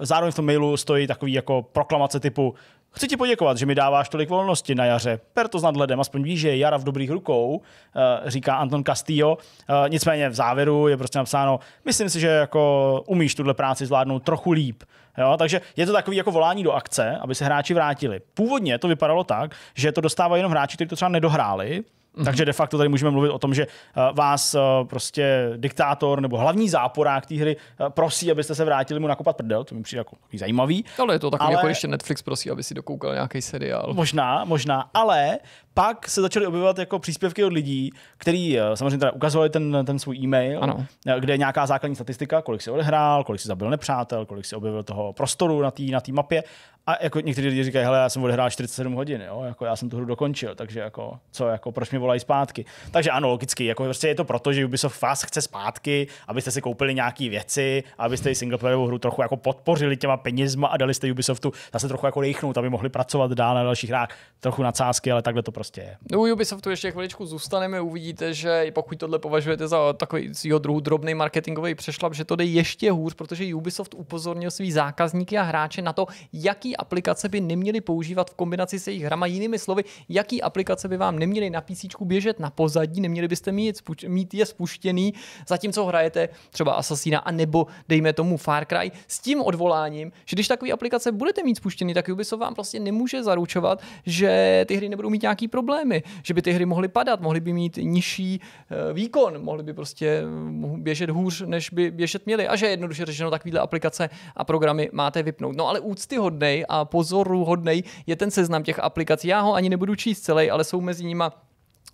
Zároveň v tom mailu stojí takový jako proklamace typu Chci ti poděkovat, že mi dáváš tolik volnosti na jaře. Per to s nadhledem, aspoň víš, že je jara v dobrých rukou, eh, říká Anton Castillo. Eh, nicméně v závěru je prostě napsáno, myslím si, že jako umíš tuhle práci zvládnout trochu líp. Jo, takže je to takový jako volání do akce, aby se hráči vrátili. Původně to vypadalo tak, že to dostávají jenom hráči, kteří to třeba nedohráli, Mm-hmm. Takže de facto tady můžeme mluvit o tom, že eh, vás eh, prostě diktátor nebo hlavní záporák té hry eh, prosí, abyste se vrátili mu nakopat prdel, to mi přijde jako zajímavý. Ale je to takový, jako ale... jako ještě Netflix prosí, aby si dokoukal nějaký seriál. Možná, možná, ale pak se začaly objevovat jako příspěvky od lidí, kteří samozřejmě teda ukazovali ten, ten svůj e-mail, ano. kde je nějaká základní statistika, kolik si odehrál, kolik si zabil nepřátel, kolik si objevil toho prostoru na té na mapě. A jako někteří lidi říkají, hele, já jsem odehrál 47 hodin, jo? Jako já jsem tu hru dokončil, takže jako, co, jako, proč mě všechny volají zpátky. Takže ano, logicky, jako prostě je to proto, že Ubisoft vás chce zpátky, abyste si koupili nějaké věci, abyste singleplayerovou hru trochu jako podpořili těma penězma a dali jste Ubisoftu zase trochu jako dechnout, aby mohli pracovat dál na dalších hrách. Trochu cásky, ale takhle to prostě je. No U Ubisoftu ještě chviličku zůstaneme, uvidíte, že pokud tohle považujete za takový jeho druhu drobný marketingový přešlap, že to jde ještě hůř, protože Ubisoft upozornil svý zákazníky a hráče na to, jaký aplikace by neměli používat v kombinaci se jejich hrama. Jinými slovy, jaký aplikace by vám neměli na PC trošičku běžet na pozadí, neměli byste mít, mít je spuštěný, zatímco hrajete třeba Assassina a nebo dejme tomu Far Cry, s tím odvoláním, že když takový aplikace budete mít spuštěný, tak Ubisoft vám prostě nemůže zaručovat, že ty hry nebudou mít nějaký problémy, že by ty hry mohly padat, mohly by mít nižší eh, výkon, mohly by prostě eh, běžet hůř, než by běžet měly a že jednoduše řečeno takovýhle aplikace a programy máte vypnout. No ale úctyhodnej a pozoruhodnej je ten seznam těch aplikací. Já ho ani nebudu číst celý, ale jsou mezi nimi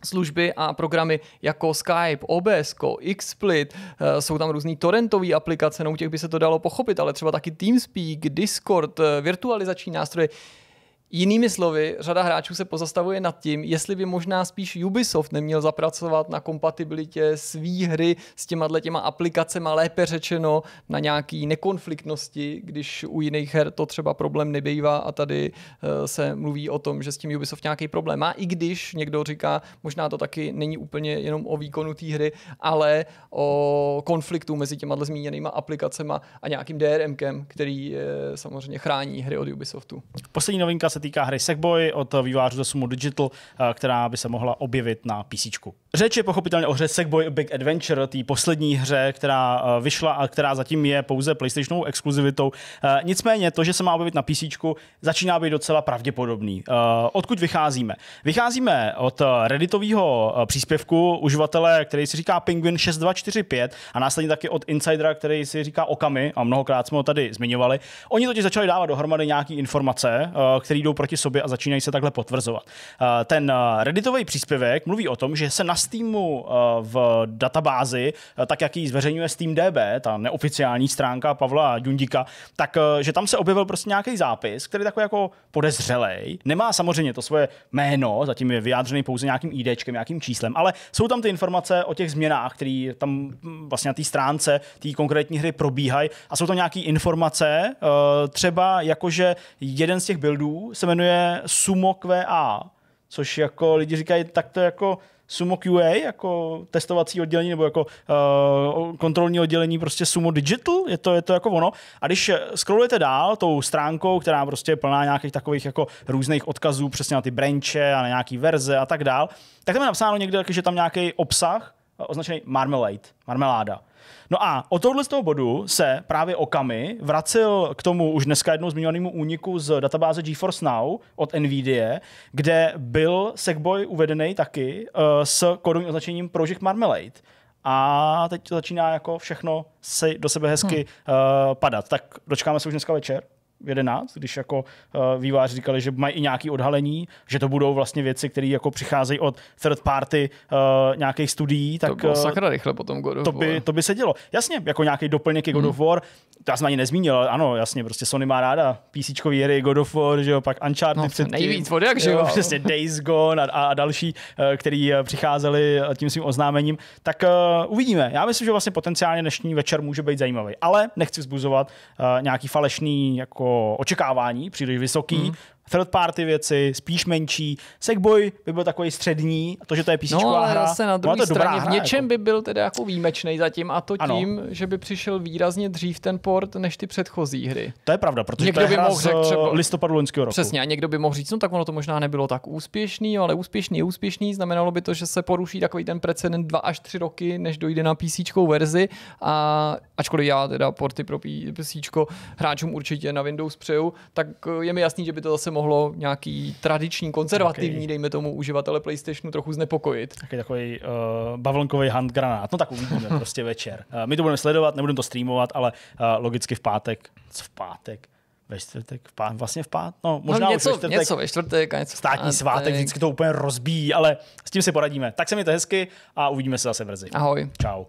služby a programy jako Skype, OBS, XSplit, eh, jsou tam různý torrentové aplikace, no u těch by se to dalo pochopit, ale třeba taky TeamSpeak, Discord, eh, virtualizační nástroje. Jinými slovy, řada hráčů se pozastavuje nad tím, jestli by možná spíš Ubisoft neměl zapracovat na kompatibilitě své hry s těma těma aplikacemi, lépe řečeno na nějaký nekonfliktnosti, když u jiných her to třeba problém nebývá a tady eh, se mluví o tom, že s tím Ubisoft nějaký problém má, i když někdo říká, možná to taky není úplně jenom o výkonu té hry, ale o konfliktu mezi těma zmíněnýma aplikacemi a nějakým DRMkem, který eh, samozřejmě chrání hry od Ubisoftu. Poslední novinka se týká hry Sackboy od vývářů ze Sumo Digital, eh, která by se mohla objevit na PC. Řeč je pochopitelně o hře Sackboy Big Adventure, té poslední hře, která eh, vyšla a která zatím je pouze PlayStationovou exkluzivitou. Eh, nicméně to, že se má objevit na PC, začíná být docela pravděpodobný. Odkud vycházíme? Vycházíme od redditového příspěvku uživatele, který si říká Penguin6245 a následně taky od insidera, který si říká Okami a mnohokrát jsme ho tady zmiňovali. Oni totiž začali dávat dohromady nějaké informace, které jdou proti sobě a začínají se takhle potvrzovat. Eh, ten eh, Redditový příspěvek mluví o tom, že se na Steamu eh, v databázi, tak jak ji zveřejňuje SteamDB, ta neoficiální stránka Pavla Dundíka, tak že tam se objevil prostě nějaký zápis, který takový jako podezřelej, nemá samozřejmě to svoje jméno, zatím je vyjádřený pouze nějakým IDčkem, nějakým číslem, ale jsou tam ty informace o těch změnách, které tam mm, vlastně na té stránce té konkrétní hry probíhají a jsou to nějaké informace, třeba jakože jeden z těch buildů se jmenuje Sumo QA, což jako lidi říkají, tak to jako Sumo QA, jako testovací oddělení nebo jako uh, kontrolní oddělení prostě Sumo Digital, je to, je to jako ono. A když eh, scrollujete dál tou stránkou, která prostě je plná nějakých takových jako různých odkazů přesně na ty branche a na nějaký verze a tak dál, tak tam je napsáno někde, že tam nějaký obsah eh, označený marmelade, marmeláda. No a od tohohle z toho bodu se právě Okami vracel k tomu už dneska jednou zmiňovanému úniku z databáze GeForce Now od NVIDIA, kde byl Segboy uvedený taky uh, s kodovým označením Project Marmalade. A teď to začíná jako všechno se do sebe hezky hmm. uh, padat. Tak dočkáme se už dneska večer. 11, když jako eh, výváři říkali, že mají i nějaké odhalení, že to budou vlastně věci, které jako přicházejí od third party uh, nějakých studií, tak to bylo eh, sakra rychle potom God of to by, to by se dělo. Jasně, jako nějaký doplněk God hmm. of War, to já jsem ani nezmínil, ale ano, jasně, prostě Sony má ráda PC hry God of War, že jo, pak Uncharted no, předtím. Nejvíc od jak, že jo. Přesně Days Gone a, a další, který přicházeli tím svým oznámením. Tak uh, uvidíme. Já myslím, že vlastně potenciálně dnešní večer může být zajímavý, ale nechci vzbuzovat uh, nějaký falešný jako očekávání příliš vysoký, mm third party věci, spíš menší. Segboy by byl takový střední, a to, že to je PC no, ale hra. Zase na druhé straně hra, v něčem jako. by byl teda jako výjimečný zatím a to tím, ano. že by přišel výrazně dřív ten port než ty předchozí hry. To je pravda, protože někdo to je by hra mohl říct, třeba listopadu loňského roku. Přesně, a někdo by mohl říct, no tak ono to možná nebylo tak úspěšný, ale úspěšný je úspěšný, znamenalo by to, že se poruší takový ten precedent dva až tři roky, než dojde na PC verzi a ačkoliv já teda porty pro PC hráčům určitě na Windows přeju, tak eh, je mi jasný, že by to zase mohlo nějaký tradiční, konzervativní, okay. dejme tomu, uživatele PlayStationu trochu znepokojit. Taky takový uh, bavlnkový handgranát, no tak uvidíme prostě večer. Uh, my to budeme sledovat, nebudeme to streamovat, ale uh, logicky v pátek, co v pátek, ve čtvrtek, v pát, vlastně v pát, no, no možná no, něco, už ve čtvrtek. Něco ve čtvrtek a něco Státní pátek. svátek vždycky to úplně rozbíjí, ale s tím si poradíme. Tak se mi to hezky a uvidíme se zase brzy. Ahoj. Čau.